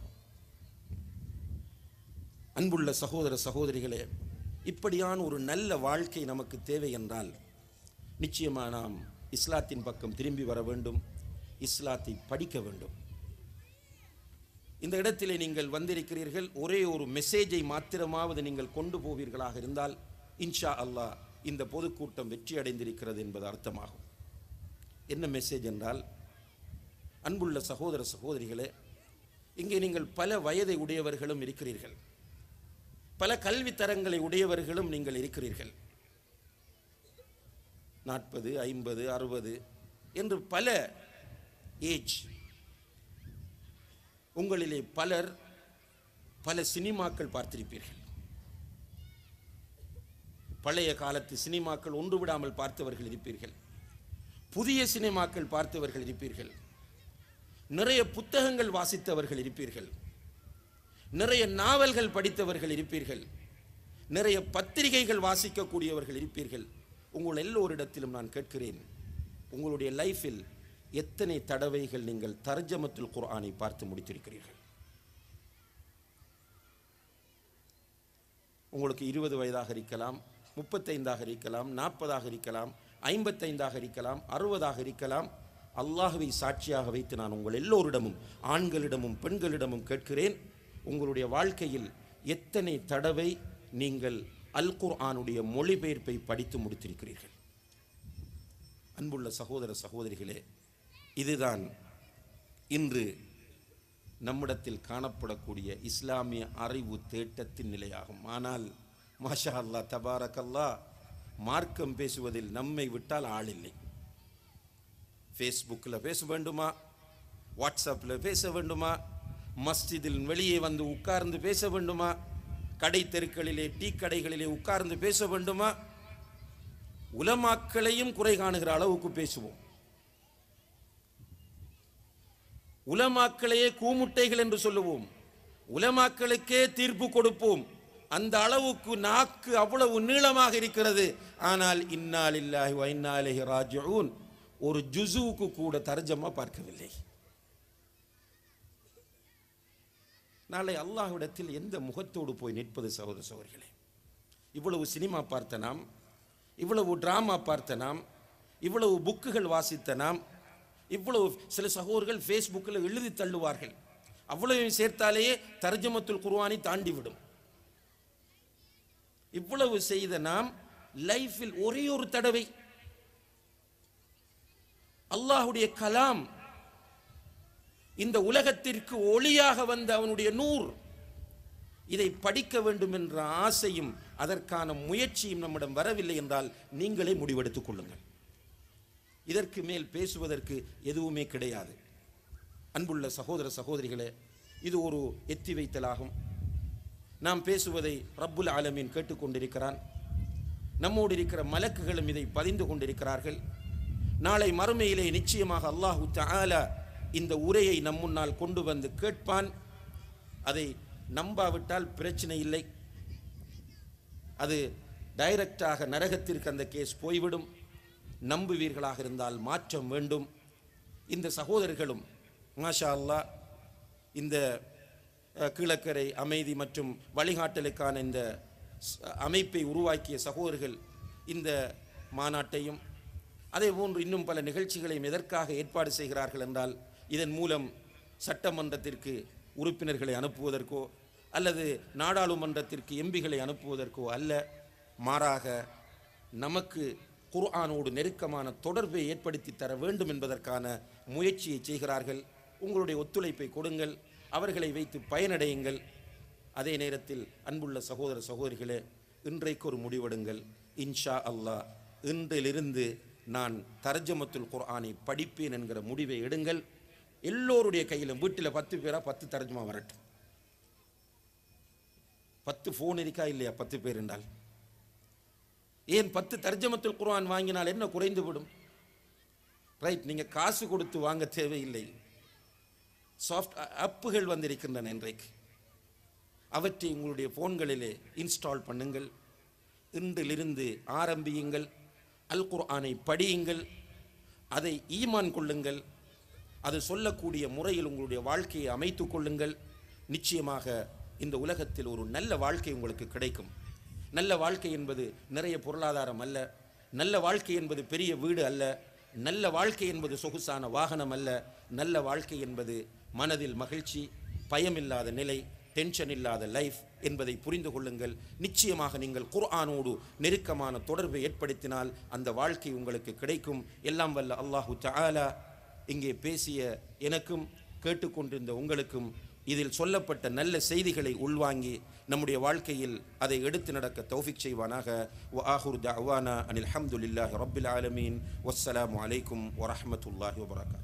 அன்புள்ள சகோதர சகோதரிகளே இப்படியான ஒரு நல்ல வாழ்க்கை நமக்கு தேவை என்றால் நிச்சயமாக நாம் இஸ்லாத்தின் பக்கம் திரும்பி வர வேண்டும் இஸ்லாத்தை படிக்க வேண்டும் இந்த இடத்திலே நீங்கள் வந்திருக்கிறீர்கள் ஒரே ஒரு மெசேஜை மாத்திரமாவது நீங்கள் கொண்டு போவீர்களாக இருந்தால் இன்ஷா அல்லாஹ் இந்த பொதுக்கூட்டம் வெற்றி அடைந்திருக்கிறது என்பது அர்த்தமாகும் என்ன மெசேஜ் என்றால் அன்புள்ள சகோதர சகோதரிகளே இங்கே நீங்கள் பல வயதை உடையவர்களும் இருக்கிறீர்கள் பல கல்வித்தரங்களை உடையவர்களும் நீங்கள் இருக்கிறீர்கள் நாற்பது ஐம்பது அறுபது என்று பல ஏஜ் உங்களிலே பலர் பல சினிமாக்கள் பார்த்திருப்பீர்கள் பழைய காலத்து சினிமாக்கள் ஒன்று விடாமல் பார்த்தவர்கள் இருப்பீர்கள் புதிய சினிமாக்கள் பார்த்தவர்கள் இருப்பீர்கள் நிறைய புத்தகங்கள் வாசித்தவர்கள் இருப்பீர்கள் நிறைய நாவல்கள் படித்தவர்கள் இருப்பீர்கள் நிறைய பத்திரிகைகள் வாசிக்கக்கூடியவர்கள் இருப்பீர்கள் உங்கள் எல்லோரிடத்திலும் நான் கேட்கிறேன் உங்களுடைய லைஃப்பில் எத்தனை தடவைகள் நீங்கள் தர்ஜமத்துல் குர்ஆனை பார்த்து முடித்திருக்கிறீர்கள் உங்களுக்கு இருபது வயதாக இருக்கலாம் முப்பத்தைந்தாக இருக்கலாம் நாற்பதாக இருக்கலாம் ஐம்பத்தைந்தாக இருக்கலாம் அறுபதாக இருக்கலாம் அல்லாஹுவை சாட்சியாக வைத்து நான் உங்கள் எல்லோரிடமும் ஆண்களிடமும் பெண்களிடமும் கேட்கிறேன் உங்களுடைய வாழ்க்கையில் எத்தனை தடவை நீங்கள் அல் குர்ஆனுடைய மொழிபெயர்ப்பை படித்து முடித்திருக்கிறீர்கள் அன்புள்ள சகோதர சகோதரிகளே இதுதான் இன்று நம்மிடத்தில் காணப்படக்கூடிய இஸ்லாமிய அறிவு தேட்டத்தின் நிலையாகும் ஆனால் மாஷா அல்லா தபாரக்கல்லா மார்க்கம் பேசுவதில் நம்மை விட்டால் ஆள் இல்லை ஃபேஸ்புக்கில் பேச வேண்டுமா வாட்ஸ்அப்பில் பேச வேண்டுமா மஸ்ஜிதில் வெளியே வந்து உட்கார்ந்து பேச வேண்டுமா கடை தெருக்களிலே டீ கடைகளிலே உட்கார்ந்து பேச வேண்டுமா உலமாக்களையும் குறை காணுகிற அளவுக்கு பேசுவோம் உலமாக்களையே கூமுட்டைகள் என்று சொல்லுவோம் உலமாக்களுக்கே தீர்ப்பு கொடுப்போம் அந்த அளவுக்கு நாக்கு அவ்வளவு நீளமாக இருக்கிறது ஆனால் இன்னால் இல்லாஹி இன்னாலேஹி ராஜூன் ஒரு ஜுசுவுக்கு கூட தர்ஜமா பார்க்கவில்லை நாளை அல்லாஹ்விடத்தில் எந்த முகத்தோடு போய் நிற்பது சகோதர சகோதரிகளே இவ்வளவு சினிமா பார்த்த நாம் இவ்வளவு ட்ராமா பார்த்த நாம் இவ்வளவு புக்குகள் வாசித்த நாம் இவ்வளவு சில சகோதரர்கள் ஃபேஸ்புக்கில் எழுதி தள்ளுவார்கள் அவ்வளவு சேர்த்தாலேயே தர்ஜமத்துல் குருவானி தாண்டிவிடும் இவ்வளவு செய்த நாம் லைஃபில் ஒரே ஒரு தடவை அல்லாஹுடைய கலாம் இந்த உலகத்திற்கு ஒளியாக வந்த அவனுடைய நூர் இதை படிக்க வேண்டும் என்ற ஆசையும் அதற்கான முயற்சியும் நம்மிடம் வரவில்லை என்றால் நீங்களே முடிவெடுத்துக் கொள்ளுங்கள் இதற்கு மேல் பேசுவதற்கு எதுவுமே கிடையாது அன்புள்ள சகோதர சகோதரிகளே இது ஒரு எத்தி வைத்தலாகும் நாம் பேசுவதை ரப்புல் ஆலமீன் கேட்டுக்கொண்டிருக்கிறான் நம்மோடு இருக்கிற மலக்குகளும் இதை பதிந்து கொண்டிருக்கிறார்கள் நாளை மறுமையிலே நிச்சயமாக அல்லாஹு தாலா இந்த உரையை நம் முன்னால் கொண்டு வந்து கேட்பான் அதை நம்பாவிட்டால் பிரச்சனை இல்லை அது டைரக்டாக நரகத்திற்கு அந்த கேஸ் போய்விடும் நம்புவீர்களாக இருந்தால் மாற்றம் வேண்டும் இந்த சகோதரர்களும் மாஷா அல்லா இந்த கீழக்கரை அமைதி மற்றும் வழிகாட்டலுக்கான இந்த அமைப்பை உருவாக்கிய சகோதரர்கள் இந்த மாநாட்டையும் அதே போன்று இன்னும் பல நிகழ்ச்சிகளையும் எதற்காக ஏற்பாடு செய்கிறார்கள் என்றால் இதன் மூலம் சட்டமன்றத்திற்கு உறுப்பினர்களை அனுப்புவதற்கோ அல்லது நாடாளுமன்றத்திற்கு எம்பிகளை அனுப்புவதற்கோ அல்ல மாறாக நமக்கு குர்ஆனோடு நெருக்கமான தொடர்பை ஏற்படுத்தி தர வேண்டும் என்பதற்கான முயற்சியை செய்கிறார்கள் உங்களுடைய ஒத்துழைப்பை கொடுங்கள் அவர்களை வைத்து பயனடையுங்கள் அதே நேரத்தில் அன்புள்ள சகோதர சகோதரிகளே இன்றைக்கு ஒரு முடிவெடுங்கள் இன்ஷா அல்லாஹ் இன்றிலிருந்து நான் தர்ஜமத்துல் குர்ஆனை படிப்பேன் என்கிற முடிவை எடுங்கள் எல்லோருடைய கையிலும் வீட்டில் பத்து பேராக பத்து தர்ஜமா வரட்டும் பத்து ஃபோன் இருக்கா இல்லையா பத்து பேர் என்றால் ஏன் பத்து தர்ஜமத்தில் குர்ஆன் வாங்கினால் என்ன குறைந்து விடும் ரைட் நீங்கள் காசு கொடுத்து வாங்க தேவையில்லை சாஃப்ட் அப்புகள் வந்திருக்கின்றன இன்றைக்கு அவற்றை உங்களுடைய ஃபோன்களிலே இன்ஸ்டால் பண்ணுங்கள் இன்றிலிருந்து ஆரம்பியுங்கள் அல் குர்ஆனை படியுங்கள் அதை ஈமான் கொள்ளுங்கள் அது சொல்லக்கூடிய முறையில் உங்களுடைய வாழ்க்கையை அமைத்து கொள்ளுங்கள் நிச்சயமாக இந்த உலகத்தில் ஒரு நல்ல வாழ்க்கை உங்களுக்கு கிடைக்கும் நல்ல வாழ்க்கை என்பது நிறைய பொருளாதாரம் அல்ல நல்ல வாழ்க்கை என்பது பெரிய வீடு அல்ல நல்ல வாழ்க்கை என்பது சொகுசான வாகனம் அல்ல நல்ல வாழ்க்கை என்பது மனதில் மகிழ்ச்சி பயமில்லாத நிலை டென்ஷன் இல்லாத லைஃப் என்பதை புரிந்து கொள்ளுங்கள் நிச்சயமாக நீங்கள் குர்ஆனோடு நெருக்கமான தொடர்பை ஏற்படுத்தினால் அந்த வாழ்க்கை உங்களுக்கு கிடைக்கும் எல்லாம் வல்ல அல்லாஹு தாலா இங்கே பேசிய எனக்கும் கேட்டுக்கொண்டிருந்த உங்களுக்கும் இதில் சொல்லப்பட்ட நல்ல செய்திகளை உள்வாங்கி நம்முடைய வாழ்க்கையில் அதை எடுத்து நடக்க தௌஃபிக் செய்வானாக வ ஆஹுர் தவானா அனில் ஹம்துல்லாஹி ரபுல் ஆலமீன் வஸ்ஸலாம் அலைக்கும் வரமத்துல்லாஹி வபரகாத்